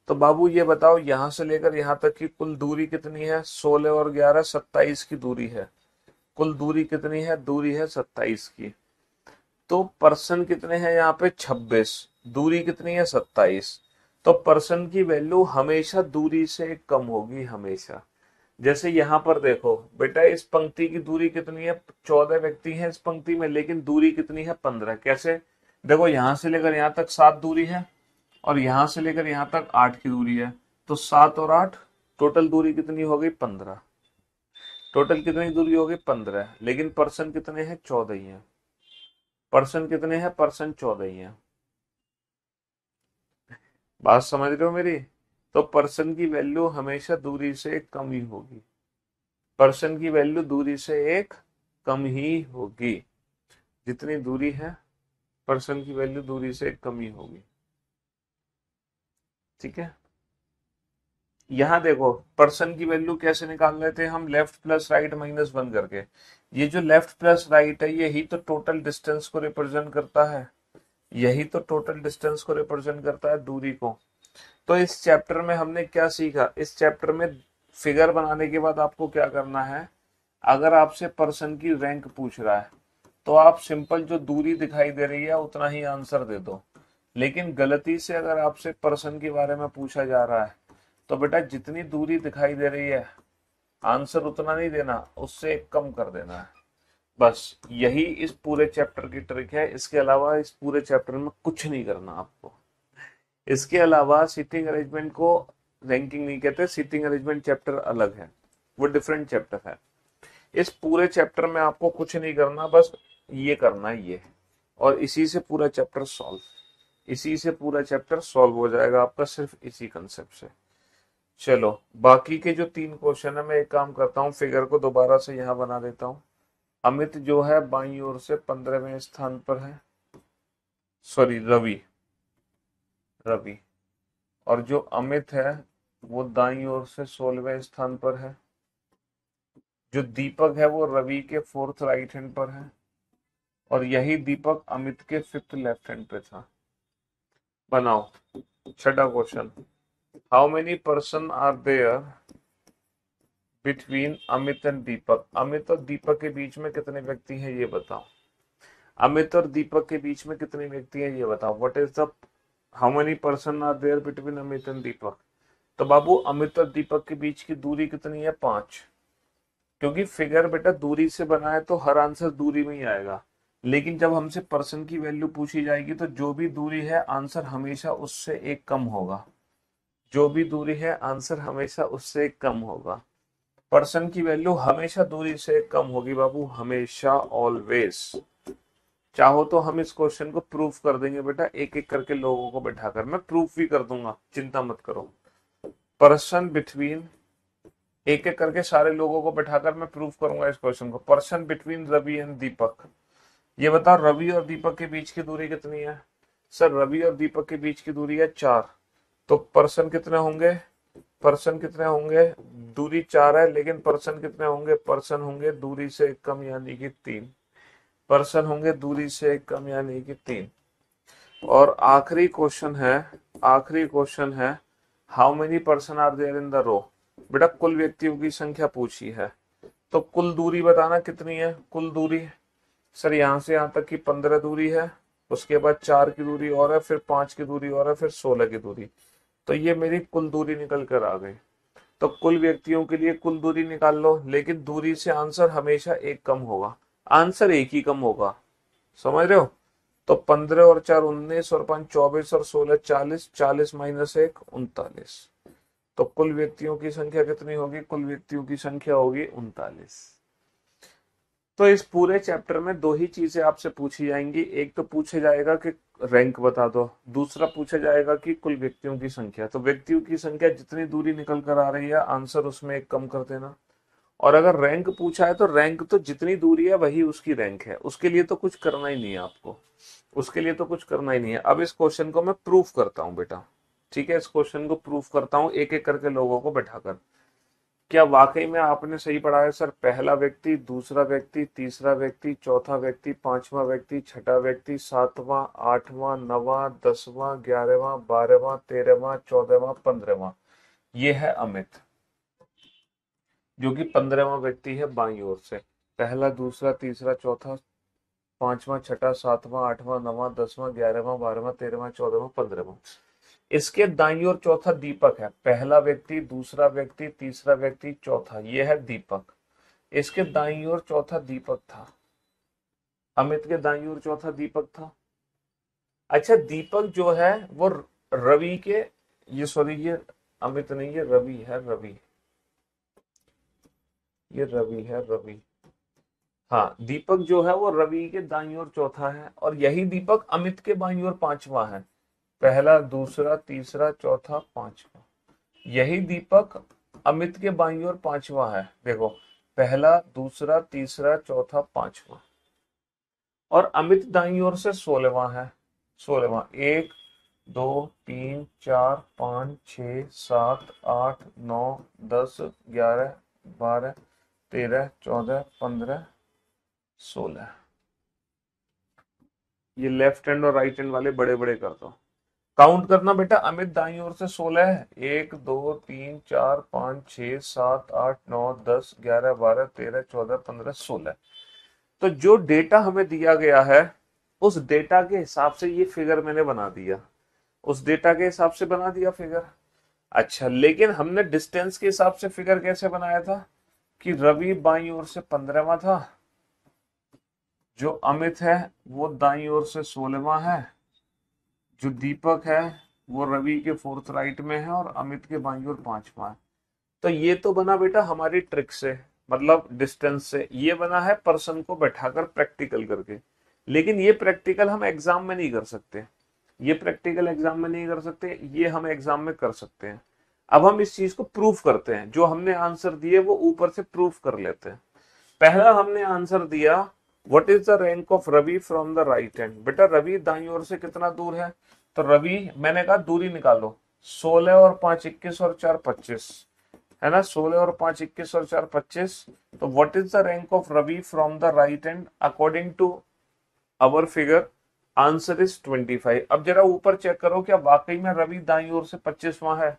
तो बाबू ये बताओ यहाँ से लेकर यहाँ तक की कुल दूरी कितनी है सोलह और ग्यारह सत्ताईस की दूरी है कुल दूरी कितनी है दूरी है सत्ताईस की तो पर्सन कितने हैं यहाँ पे छब्बीस दूरी कितनी है सत्ताईस तो पर्सन की वैल्यू हमेशा दूरी से कम होगी हमेशा जैसे यहाँ पर देखो बेटा इस पंक्ति की दूरी कितनी है चौदह व्यक्ति हैं इस पंक्ति में लेकिन दूरी कितनी है पंद्रह कैसे देखो यहां से लेकर यहां तक सात दूरी है और यहां से लेकर यहां तक आठ की दूरी है तो सात और आठ टोटल दूरी कितनी हो गई पंद्रह टोटल कितनी दूरी हो गई पंद्रह लेकिन पर्सन कितने हैं चौदह ही है पर्सन कितने हैं पर्सन चौदह ही है बात समझ रहे हो मेरी तो पर्सन की वैल्यू हमेशा दूरी से कम ही होगी पर्सन की वैल्यू दूरी से एक कम ही होगी जितनी दूरी है पर्सन की वैल्यू दूरी से कमी होगी ठीक है यहां देखो पर्सन की वैल्यू कैसे निकाल लेते हैं हम left plus right minus one करके ये जो लेफ्ट प्लस राइट है यही तो टोटल डिस्टेंस को रिप्रेजेंट करता है यही तो टोटल डिस्टेंस को रिप्रेजेंट करता है दूरी को तो इस चैप्टर में हमने क्या सीखा इस चैप्टर में फिगर बनाने के बाद आपको क्या करना है अगर आपसे पर्सन की रैंक पूछ रहा है तो आप सिंपल जो दूरी दिखाई दे रही है उतना ही आंसर दे दो लेकिन गलती से अगर आपसे पर्सन के बारे में पूछा जा रहा है तो बेटा जितनी दूरी दिखाई दे रही है आंसर उतना नहीं देना उससे कम कर देना है बस यही इस पूरे चैप्टर की ट्रिक है इसके अलावा इस पूरे चैप्टर में कुछ नहीं करना आपको इसके अलावा सीटिंग अरेंजमेंट को रैंकिंग नहीं कहते सीटिंग अरेंजमेंट चैप्टर अलग है वो डिफरेंट चैप्टर है इस पूरे चैप्टर में आपको कुछ नहीं करना बस ये करना ये और इसी से पूरा चैप्टर सॉल्व इसी से पूरा चैप्टर सॉल्व हो जाएगा आपका सिर्फ इसी कंसेप्ट से चलो बाकी के जो तीन क्वेश्चन है मैं एक काम करता हूँ फिगर को दोबारा से यहाँ बना देता हूँ अमित जो है बाई ओर से पंद्रहवें स्थान पर है सॉरी रवि रवि और जो अमित है वो दाई ओर से सोलहवें स्थान पर है जो दीपक है वो रवि के फोर्थ राइट हैंड पर है और यही दीपक अमित के फिफ्थ लेफ्ट हैंड पे था बनाओ छठा question how many person are there between Amit and Deepak Amit और दीपक के बीच में कितने व्यक्ति हैं ये बताओ अमित और दीपक के बीच में कितने व्यक्ति हैं ये बताओ what is the how many person are there between Amit and Deepak तो बाबू अमित और दीपक के बीच की दूरी कितनी है पांच क्योंकि फिगर बेटा दूरी से बना है तो हर आंसर दूरी में ही आएगा लेकिन जब हमसे पर्सन की वैल्यू पूछी जाएगी तो जो भी दूरी है आंसर हमेशा उससे एक कम होगा जो भी दूरी है आंसर हमेशा उससे एक कम होगा पर्सन की वैल्यू हमेशा दूरी से कम होगी बाबू हमेशा ऑलवेज चाहो तो हम इस क्वेश्चन को प्रूफ कर देंगे बेटा एक एक करके लोगों को बैठाकर मैं प्रूफ भी कर दूंगा चिंता मत करो पर्सन बिटवीन एक एक करके सारे लोगों को बैठाकर मैं प्रूफ करूंगा इस क्वेश्चन को person between Ravi and Deepak ये बताओ रवि और दीपक के बीच की दूरी कितनी है सर रवि और दीपक के बीच की दूरी है चार तो पर्सन कितने होंगे पर्सन कितने होंगे दूरी चार है लेकिन पर्सन कितने होंगे पर्सन होंगे दूरी से कम यानी कि तीन पर्सन होंगे दूरी से कम यानी कि तीन और आखिरी क्वेश्चन है आखिरी क्वेश्चन है how many person are there in the row बेटा कुल व्यक्तियों की संख्या पूछी है तो कुल दूरी बताना कितनी है कुल दूरी सर यहाँ से यहाँ तक की पंद्रह दूरी है उसके बाद चार की दूरी और है फिर पांच की दूरी और है फिर सोलह की दूरी तो ये मेरी कुल दूरी निकल कर आ गई तो कुल व्यक्तियों के लिए कुल दूरी निकाल लो लेकिन दूरी से आंसर हमेशा एक कम होगा आंसर एक ही कम होगा समझ रहे हो तो पंद्रह और चार उन्नीस और पांच चौबीस और सोलह चालीस चालीस माइनस एक उनतालीस तो कुल व्यक्तियों की संख्या कितनी होगी कुल व्यक्तियों की संख्या होगी उनतालीस तो इस पूरे चैप्टर में दो ही चीजें आपसे पूछी जाएंगी एक तो पूछा जाएगा कि रैंक बता दो दूसरा पूछा जाएगा कि कुल व्यक्तियों की संख्या तो व्यक्तियों की संख्या जितनी दूरी निकल कर आ रही है आंसर उसमें एक कम कर देना और अगर रैंक पूछा है तो रैंक तो जितनी दूरी है वही उसकी रैंक है उसके लिए तो कुछ करना ही नहीं है आपको उसके लिए तो कुछ करना ही नहीं है अब इस क्वेश्चन को मैं प्रूफ करता हूँ बेटा ठीक है इस क्वेश्चन को प्रूफ करता हूँ एक एक करके लोगों को बैठा कर क्या वाकई में आपने सही पढ़ा है सर पहला व्यक्ति दूसरा व्यक्ति तीसरा व्यक्ति चौथा व्यक्ति पांचवा व्यक्ति छठा व्यक्ति सातवां आठवां नवा दसवां ग्यारहवां बारहवां तेरहवां चौदहवां पंद्रहवां ये है अमित जो कि पंद्रहवा व्यक्ति है बाई ओर से पहला दूसरा तीसरा चौथा पांचवा छठा सातवां आठवां नवा दसवां ग्यारहवां बारहवां तेरहवां चौदहवा पंद्रहवा इसके दाई और चौथा दीपक है पहला व्यक्ति दूसरा व्यक्ति तीसरा व्यक्ति चौथा ये है दीपक इसके दाई और चौथा दीपक था अमित के दाई और चौथा दीपक था अच्छा दीपक जो है वो रवि के ये सॉरी ये अमित नहीं ये रवि है रवि ये रवि है रवि हाँ दीपक जो है वो रवि के दाई और चौथा है और यही दीपक अमित के बाई और पांचवा है पहला दूसरा तीसरा चौथा पांचवा यही दीपक अमित के बाई और पांचवा है देखो पहला दूसरा तीसरा चौथा पांचवा और अमित दाई और से सोलहवा है सोलहवा एक दो तीन चार पाँच छ सात आठ नौ दस ग्यारह बारह तेरह चौदह पंद्रह सोलह ये लेफ्ट हैंड और राइट हैंड वाले बड़े बड़े कर दो काउंट करना बेटा अमित दाई और से सोलह एक दो तीन चार पांच छ सात आठ नौ दस ग्यारह बारह तेरह चौदह पंद्रह सोलह तो जो डेटा हमें दिया गया है उस डेटा के हिसाब से ये फिगर मैंने बना दिया उस डेटा के हिसाब से बना दिया फिगर अच्छा लेकिन हमने डिस्टेंस के हिसाब से फिगर कैसे बनाया था कि रवि बाई और से पंद्रहवा था जो अमित है वो दाई और से सोलहवा है जो दीपक है वो रवि के फोर्थ राइट में है और अमित के बाई और पांचवा है तो ये तो बना बेटा हमारी ट्रिक से मतलब डिस्टेंस से ये बना है पर्सन को बैठाकर प्रैक्टिकल करके लेकिन ये प्रैक्टिकल हम एग्जाम में नहीं कर सकते ये प्रैक्टिकल एग्जाम में नहीं कर सकते ये हम एग्जाम में कर सकते हैं अब हम इस चीज को प्रूफ करते हैं जो हमने आंसर दिए वो ऊपर से प्रूफ कर लेते हैं पहला हमने आंसर दिया what is the rank of Ravi from the right hand बेटा रवि दाई ओर से कितना दूर है तो रवि मैंने कहा दूरी निकालो सोलह और पांच इक्कीस और चार पच्चीस है ना सोलह और पांच इक्कीस और चार पच्चीस तो what is the rank of Ravi from the right hand according to our figure answer is twenty five अब जरा ऊपर चेक करो क्या वाकई में रवि दाई ओर से पच्चीसवा है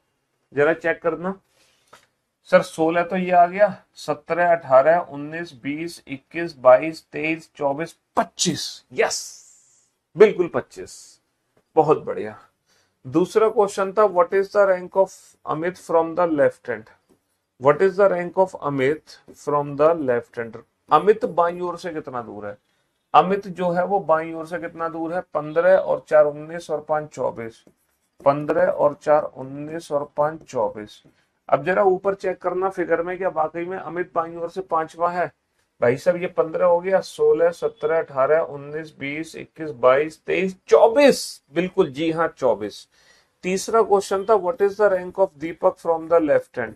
जरा चेक करना सर सोलह तो ये आ गया सत्रह अठारह उन्नीस बीस इक्कीस बाईस तेईस चौबीस पच्चीस यस बिल्कुल पच्चीस बहुत बढ़िया दूसरा क्वेश्चन था what is the rank of Amit from the left hand what is the rank of Amit from the left hand Amit बाई ओर से कितना दूर है अमित जो है वो बाई ओर से कितना दूर है पंद्रह और चार उन्नीस और पांच चौबीस पंद्रह और चार उन्नीस और पांच चौबीस अब जरा ऊपर चेक करना फिगर में क्या वाकई में अमित बाई और से पांचवा है भाई साहब ये पंद्रह हो गया सोलह सत्रह अठारह उन्नीस बीस इक्कीस बाईस तेईस चौबीस बिल्कुल जी हाँ चौबीस तीसरा क्वेश्चन था what is the rank of Deepak from the left hand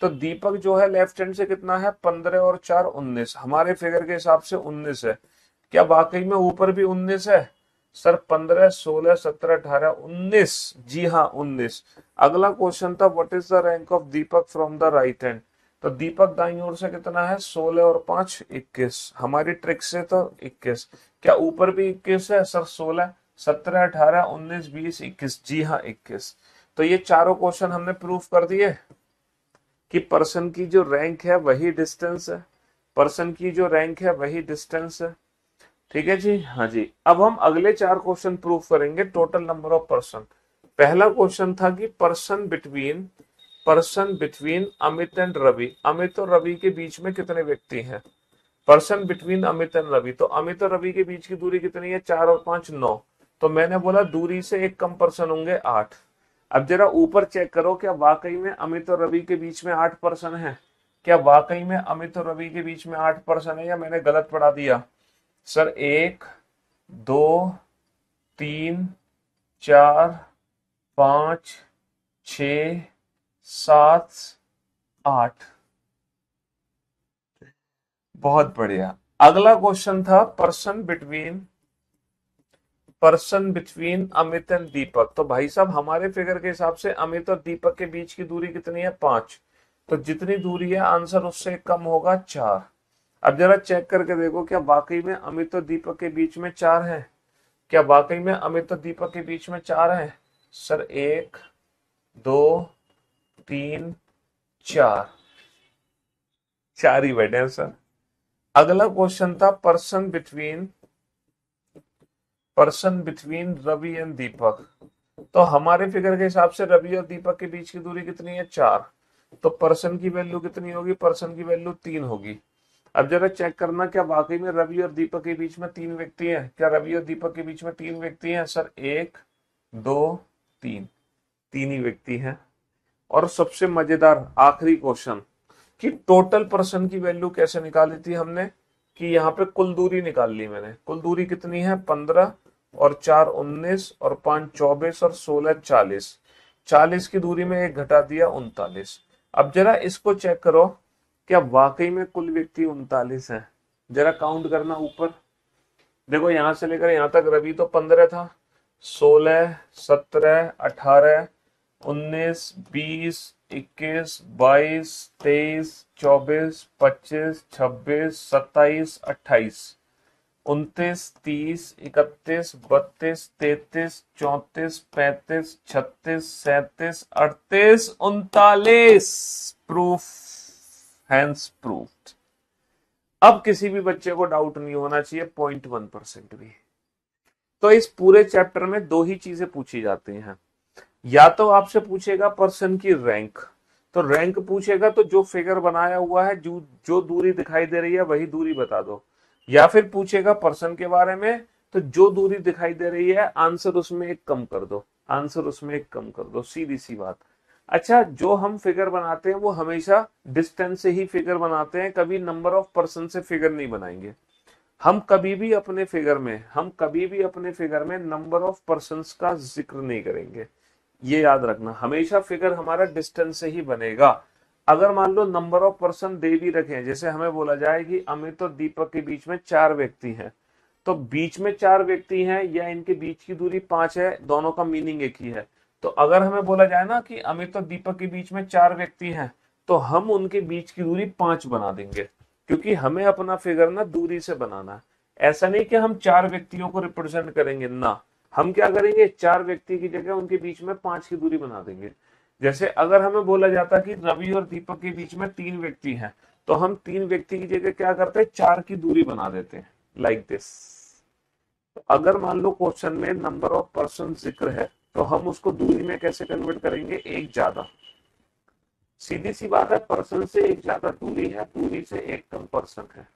तो दीपक जो है लेफ्ट हैंड से कितना है पंद्रह और चार उन्नीस हमारे फिगर के हिसाब से उन्नीस है क्या वाकई में ऊपर भी उन्नीस है सर पंद्रह सोलह सत्रह अठारह उन्नीस जी हाँ उन्नीस अगला क्वेश्चन था what is the rank of Deepak from the right hand तो दीपक दाई ओर से कितना है सोलह और पांच इक्कीस हमारी ट्रिक से तो इक्कीस क्या ऊपर भी इक्कीस है सर सोलह सत्रह अठारह उन्नीस बीस इक्कीस जी हाँ इक्कीस तो ये चारों क्वेश्चन हमने प्रूफ कर दिए कि पर्सन की जो रैंक है वही डिस्टेंस है पर्सन की जो रैंक है वही डिस्टेंस है ठीक है जी हाँ जी अब हम अगले चार क्वेश्चन प्रूव करेंगे टोटल नंबर ऑफ पर्सन पहला क्वेश्चन था कि person between person between Amit and Ravi Amit और रवि के बीच में कितने व्यक्ति हैं person between Amit and Ravi तो अमित और रवि के बीच की दूरी कितनी है चार और पांच नौ तो मैंने बोला दूरी से एक कम पर्सन होंगे आठ अब जरा ऊपर चेक करो क्या वाकई में अमित और रवि के बीच में आठ पर्सन है क्या वाकई में अमित और रवि के बीच में आठ पर्सन है या मैंने गलत पढ़ा दिया सर एक दो तीन चार पाँच छ सात आठ बहुत बढ़िया अगला क्वेश्चन था person between person between Amit and Deepak तो भाई साहब हमारे फिगर के हिसाब से अमित और दीपक के बीच की दूरी कितनी है पांच तो जितनी दूरी है आंसर उससे कम होगा चार अब जरा चेक करके देखो क्या वाकई में अमित और दीपक के बीच में चार हैं क्या वाकई में अमित और दीपक के बीच में चार हैं सर एक दो तीन चार चार ही बैठे हैं सर अगला क्वेश्चन था person between person between Ravi and Deepak तो हमारे फिगर के हिसाब से रवि और दीपक के बीच की दूरी कितनी है चार तो पर्सन की वैल्यू कितनी होगी पर्सन की वैल्यू तीन होगी अब जरा चेक करना क्या वाकई में रवि और दीपक के बीच में तीन व्यक्ति हैं क्या रवि और दीपक के बीच में तीन व्यक्ति हैं सर एक दो तीन तीन ही व्यक्ति हैं और सबसे मजेदार आखिरी क्वेश्चन कि टोटल पर्सन की वैल्यू कैसे निकाली थी हमने कि यहाँ पे कुल दूरी निकाल ली मैंने कुल दूरी कितनी है पंद्रह और चार उन्नीस और पांच चौबीस और सोलह चालीस चालीस की दूरी में एक घटा दिया उनतालीस अब जरा इसको चेक करो क्या वाकई में कुल व्यक्ति उनतालीस है जरा काउंट करना ऊपर देखो यहां से लेकर यहां तक रवि तो पंद्रह था सोलह सत्रह अठारह उन्नीस बीस इक्कीस बाईस तेईस चौबीस पच्चीस छब्बीस सत्ताईस अट्ठाईस उनतीस तीस इकतीस बत्तीस तैतीस चौतीस पैंतीस छत्तीस सैतीस अड़तीस उनतालीस प्रूफ हैंस प्रूफ अब किसी भी बच्चे को डाउट नहीं होना चाहिए पॉइंट वन परसेंट भी तो इस पूरे चैप्टर में दो ही चीजें पूछी जाती हैं या तो आपसे पूछेगा पर्सन की रैंक तो रैंक पूछेगा तो जो फिगर बनाया हुआ है जो जो दूरी दिखाई दे रही है वही दूरी बता दो या फिर पूछेगा पर्सन के बारे में तो जो दूरी दिखाई दे रही है आंसर उसमें एक कम कर दो आंसर उसमें एक कम कर दो सीधी सी बात अच्छा जो हम फिगर बनाते हैं वो हमेशा डिस्टेंस से ही फिगर बनाते हैं कभी नंबर ऑफ पर्सन से फिगर नहीं बनाएंगे हम कभी भी अपने फिगर में हम कभी भी अपने फिगर में नंबर ऑफ पर्सन का जिक्र नहीं करेंगे ये याद रखना हमेशा फिगर हमारा डिस्टेंस से ही बनेगा अगर मान लो नंबर ऑफ पर्सन दे भी रखे जैसे हमें बोला जाए कि अमित और दीपक के बीच में चार व्यक्ति हैं तो बीच में चार व्यक्ति हैं या इनके बीच की दूरी पांच है दोनों का मीनिंग एक ही है तो अगर हमें बोला जाए ना कि अमित और दीपक के बीच में चार व्यक्ति हैं तो हम उनके बीच की दूरी पांच बना देंगे क्योंकि हमें अपना फिगर ना दूरी से बनाना है ऐसा नहीं कि हम चार व्यक्तियों को रिप्रेजेंट करेंगे ना हम क्या करेंगे चार व्यक्ति की जगह उनके बीच में पांच की दूरी बना देंगे जैसे अगर हमें बोला जाता कि रवि और दीपक के बीच में तीन व्यक्ति हैं तो हम तीन व्यक्ति की जगह क्या करते हैं चार की दूरी बना देते हैं लाइक like दिस तो अगर मान लो क्वेश्चन में नंबर ऑफ पर्सन जिक्र है तो हम उसको दूरी में कैसे कन्वर्ट करेंगे एक ज्यादा सीधी सी बात है पर्सन से एक ज्यादा दूरी है दूरी से एक कम पर्सन है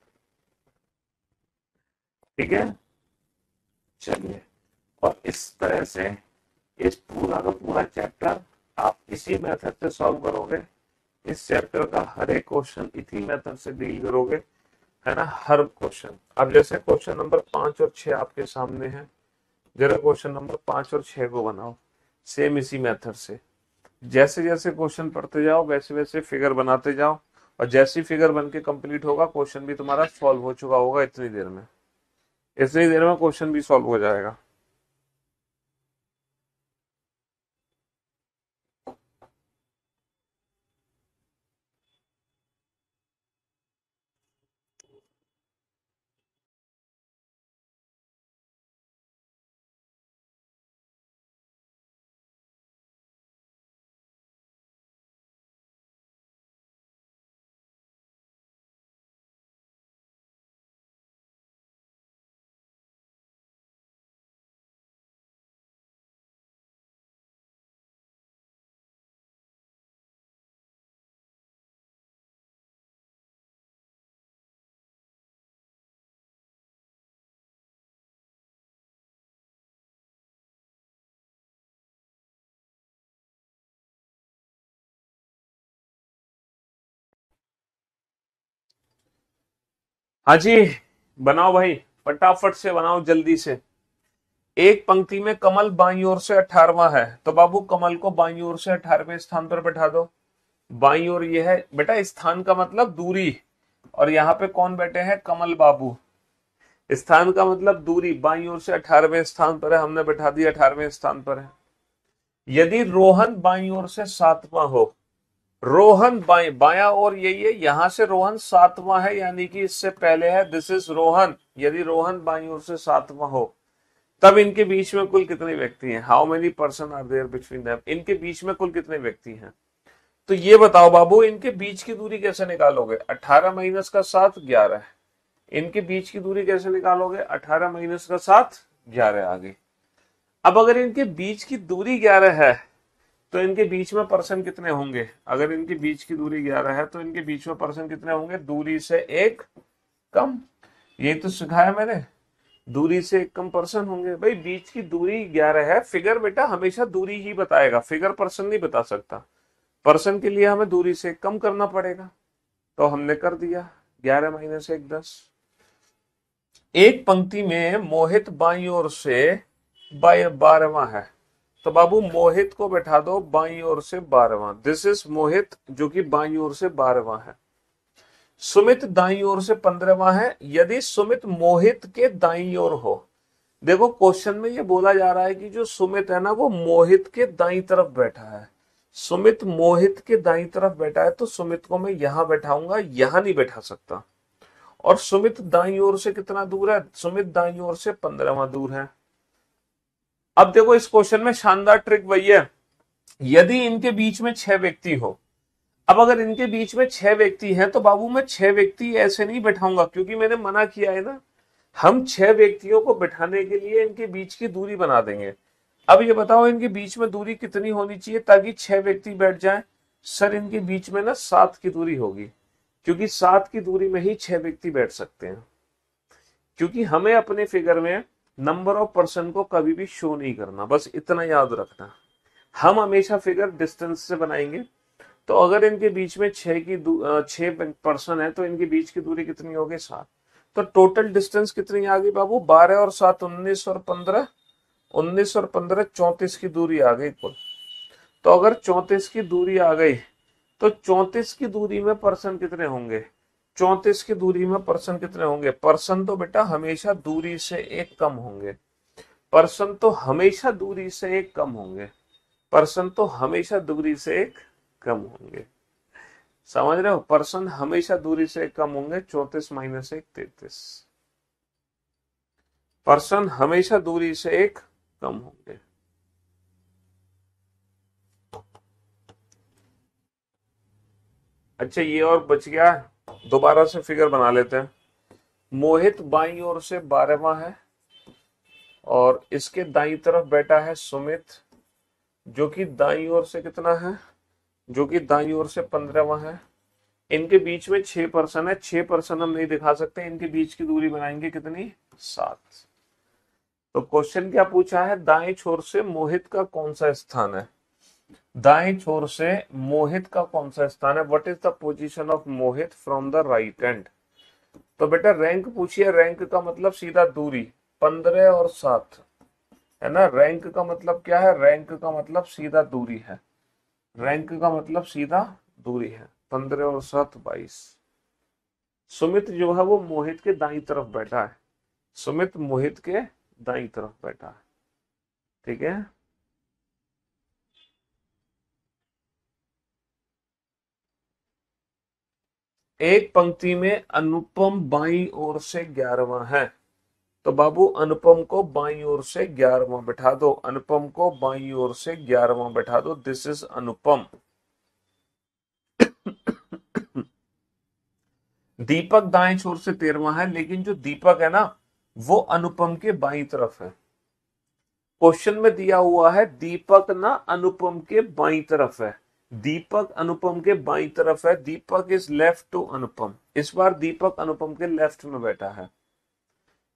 ठीक है चलिए और इस तरह से इस पूरा का पूरा चैप्टर आप इसी मेथड से सॉल्व करोगे इस चैप्टर का हर एक क्वेश्चन इसी मेथड से डील करोगे है ना हर क्वेश्चन अब जैसे क्वेश्चन नंबर पांच और छह आपके सामने है जरा क्वेश्चन नंबर पांच और छह को बनाओ सेम इसी मेथड से जैसे जैसे क्वेश्चन पढ़ते जाओ वैसे वैसे फिगर बनाते जाओ और जैसी फिगर बन के कंप्लीट होगा क्वेश्चन भी तुम्हारा सॉल्व हो चुका होगा इतनी देर में इतनी देर में क्वेश्चन भी सॉल्व हो जाएगा हाँ जी बनाओ भाई फटाफट से बनाओ जल्दी से एक पंक्ति में कमल बाई ओर से अठारवा है तो बाबू कमल को बाई ओर से अठारवे स्थान पर बैठा दो बाई ओर यह है बेटा स्थान का मतलब दूरी और यहाँ पे कौन बैठे हैं कमल बाबू स्थान का मतलब दूरी बाई ओर से अठारहवें स्थान पर है हमने बैठा दिया अठारवे स्थान पर है यदि रोहन बाई ओर से सातवां हो रोहन बाएं बाया और यही है यहां से रोहन सातवां है यानी कि इससे पहले है दिस इज रोहन यदि रोहन बाई ओर से सातवां हो तब इनके बीच में कुल कितने व्यक्ति हैं how many person are there between them इनके बीच में कुल कितने व्यक्ति हैं तो ये बताओ बाबू इनके बीच की दूरी कैसे निकालोगे 18 माइनस का सात ग्यारह है इनके बीच की दूरी कैसे निकालोगे 18 माइनस का सात ग्यारह आ गई अब अगर इनके बीच की दूरी ग्यारह है तो इनके बीच में पर्सन कितने होंगे अगर इनके बीच की दूरी ग्यारह है तो इनके बीच में पर्सन कितने होंगे दूरी से एक कम ये तो सिखाया मैंने दूरी से एक कम पर्सन होंगे भाई बीच की दूरी ग्यारह है फिगर बेटा हमेशा दूरी ही बताएगा फिगर पर्सन नहीं बता सकता पर्सन के लिए हमें दूरी से कम करना पड़ेगा तो हमने कर दिया ग्यारह महीने से एक दस एक पंक्ति में मोहित बाई और से बारहवा है तो बाबू मोहित को बैठा दो बाई और से बारवा दिस इज मोहित जो कि बाई ओर से बारवा है सुमित दाई और से पंद्रहवा है यदि सुमित मोहित के दाई और हो देखो क्वेश्चन में ये बोला जा रहा है कि जो सुमित है ना वो मोहित के दाई तरफ बैठा है सुमित मोहित के दाई तरफ बैठा है तो सुमित को मैं यहां बैठाऊंगा यहां नहीं बैठा सकता और सुमित दाई ओर से कितना दूर है सुमित दाई ओर से पंद्रहवा दूर है अब देखो इस क्वेश्चन में शानदार ट्रिक वही है यदि इनके बीच में छह व्यक्ति हो अब अगर इनके बीच में छह व्यक्ति हैं तो बाबू मैं छह व्यक्ति ऐसे नहीं बैठाऊंगा क्योंकि मैंने मना किया है ना हम छह व्यक्तियों को बैठाने के लिए इनके बीच की दूरी बना देंगे अब ये बताओ इनके बीच में दूरी कितनी होनी चाहिए ताकि छह व्यक्ति बैठ जाए सर इनके बीच में ना सात की दूरी होगी क्योंकि सात की दूरी में ही छह व्यक्ति बैठ सकते हैं क्योंकि हमें अपने फिगर में नंबर ऑफ पर्सन को कभी भी शो नहीं करना बस इतना याद रखना हम हमेशा फिगर डिस्टेंस से बनाएंगे तो अगर इनके बीच में छः की छह पर्सन है तो इनके बीच की दूरी कितनी होगी सात तो टोटल डिस्टेंस कितनी आ गई बाबू बारह और सात उन्नीस और पंद्रह उन्नीस और पंद्रह चौंतीस की दूरी आ गई कुल तो अगर चौंतीस की दूरी आ गई तो चौंतीस की दूरी में पर्सन कितने होंगे चौतीस की दूरी में पर्सन कितने होंगे पर्सन तो बेटा हमेशा दूरी से एक कम होंगे पर्सन तो हमेशा दूरी से एक कम होंगे पर्सन तो हमेशा दूरी से एक कम होंगे समझ रहे हो पर्सन हमेशा दूरी से एक कम होंगे चौतीस माइनस एक तैतीस पर्सन हमेशा दूरी से एक कम होंगे अच्छा ये और बच गया दोबारा से फिगर बना लेते हैं मोहित बाई ओर से बारहवा है और इसके दाई तरफ बैठा है सुमित जो कि दाई ओर से कितना है जो कि दाई ओर से पंद्रहवा है इनके बीच में छह पर्सन है छह पर्सन हम नहीं दिखा सकते इनके बीच की दूरी बनाएंगे कितनी सात तो क्वेश्चन क्या पूछा है दाई छोर से मोहित का कौन सा स्थान है दाएं छोर से मोहित का कौन सा स्थान है what is the position of Mohit from the right end तो बेटा रैंक पूछिए रैंक का मतलब सीधा दूरी पंद्रह और सात है ना रैंक का मतलब क्या है रैंक का मतलब सीधा दूरी है रैंक का मतलब सीधा दूरी है पंद्रह और सात बाईस सुमित जो है वो मोहित के दाई तरफ बैठा है सुमित मोहित के दाई तरफ बैठा है ठीक है एक पंक्ति में अनुपम बाई और से ग्यारहवा है तो बाबू अनुपम को बाई और से ग्यारहवा बैठा दो अनुपम को बाई और से ग्यारहवा बैठा दो दिस इज अनुपम दीपक दाएं छोर से तेरवा है लेकिन जो दीपक है ना वो अनुपम के बाई तरफ है क्वेश्चन में दिया हुआ है दीपक ना अनुपम के बाई तरफ है दीपक अनुपम के बाई तरफ है Deepak is left to Anupam इस बार दीपक अनुपम के लेफ्ट में बैठा है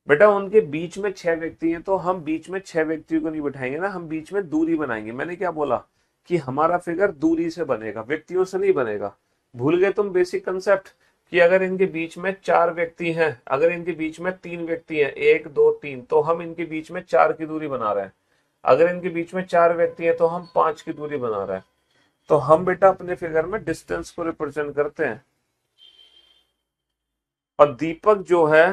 बेटा उनके बीच में छह व्यक्ति हैं तो हम बीच में छह व्यक्तियों को नहीं बैठाएंगे ना हम बीच में दूरी बनाएंगे मैंने क्या बोला कि हमारा फिगर दूरी से बनेगा व्यक्तियों से नहीं बनेगा भूल गए तुम बेसिक कंसेप्ट कि अगर इनके बीच में चार व्यक्ति हैं अगर इनके बीच में तीन व्यक्ति हैं एक दो तीन तो हम इनके बीच में चार की दूरी बना रहे हैं अगर इनके बीच में चार व्यक्ति हैं तो हम पांच की दूरी बना रहे हैं तो हम बेटा अपने फिगर में डिस्टेंस को रिप्रेजेंट करते हैं और दीपक जो है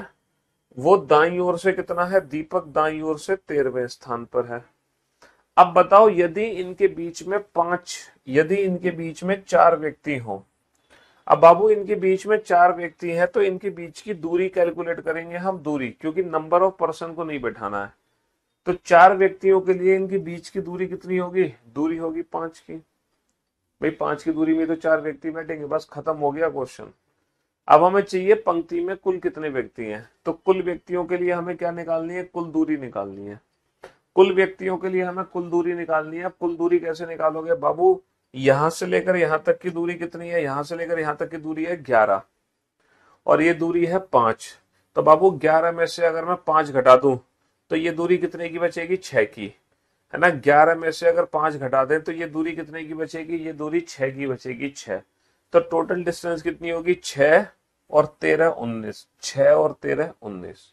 वो दाई ओर से कितना है दीपक दाई ओर से तेरहवें स्थान पर है अब बताओ यदि इनके बीच में पांच यदि इनके बीच में चार व्यक्ति हो अब बाबू इनके बीच में चार व्यक्ति हैं तो इनके बीच की दूरी कैलकुलेट करेंगे हम दूरी क्योंकि नंबर ऑफ पर्सन को नहीं बैठाना है तो चार व्यक्तियों के लिए इनके बीच की दूरी कितनी होगी दूरी होगी पांच की भाई पांच की दूरी में तो चार व्यक्ति बैठेंगे बस खत्म हो गया क्वेश्चन अब हमें चाहिए पंक्ति में कुल कितने व्यक्ति हैं तो कुल व्यक्तियों के लिए हमें क्या निकालनी है कुल दूरी निकालनी है कुल व्यक्तियों के लिए हमें कुल दूरी निकालनी है कुल दूरी कैसे निकालोगे बाबू यहां से लेकर यहां तक की दूरी कितनी है यहां से लेकर यहां तक की दूरी है ग्यारह और ये दूरी है पांच तो बाबू ग्यारह में से अगर मैं पांच घटा दू तो ये दूरी कितने की बचेगी छह की है ना ग्यारह में से अगर पांच घटा दें तो ये दूरी कितने की बचेगी ये दूरी छह की बचेगी छह तो टोटल डिस्टेंस कितनी होगी छह और तेरह उन्नीस छह और तेरह उन्नीस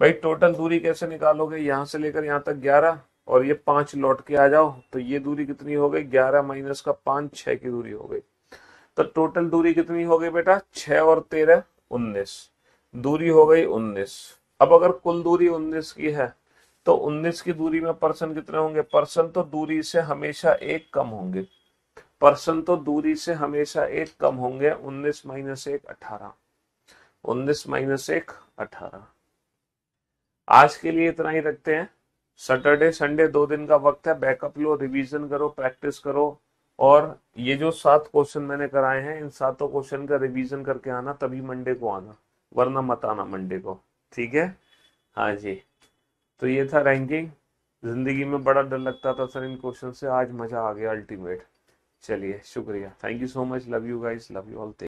भाई टोटल दूरी कैसे निकालोगे यहां से लेकर यहां तक ग्यारह और ये पांच लौट के आ जाओ तो ये दूरी कितनी हो गई ग्यारह माइनस का पांच छह की दूरी हो गई तो टोटल दूरी कितनी हो गई बेटा छह और तेरह उन्नीस दूरी हो गई उन्नीस अब अगर कुल दूरी उन्नीस की है तो 19 की दूरी में पर्सन कितने होंगे पर्सन तो दूरी से हमेशा एक कम होंगे पर्सन तो दूरी से हमेशा एक कम होंगे 19 माइनस एक अठारह उन्नीस माइनस एक अठारह आज के लिए इतना ही रखते हैं सैटरडे संडे दो दिन का वक्त है बैकअप लो रिवीजन करो प्रैक्टिस करो और ये जो सात क्वेश्चन मैंने कराए हैं इन सातों क्वेश्चन का रिवीजन करके आना तभी मंडे को आना वरना मत आना मंडे को ठीक है हाँ जी तो ये था रैंकिंग ज़िंदगी में बड़ा डर लगता था सर इन क्वेश्चन से आज मज़ा आ गया अल्टीमेट चलिए शुक्रिया thank you so much love you guys love you all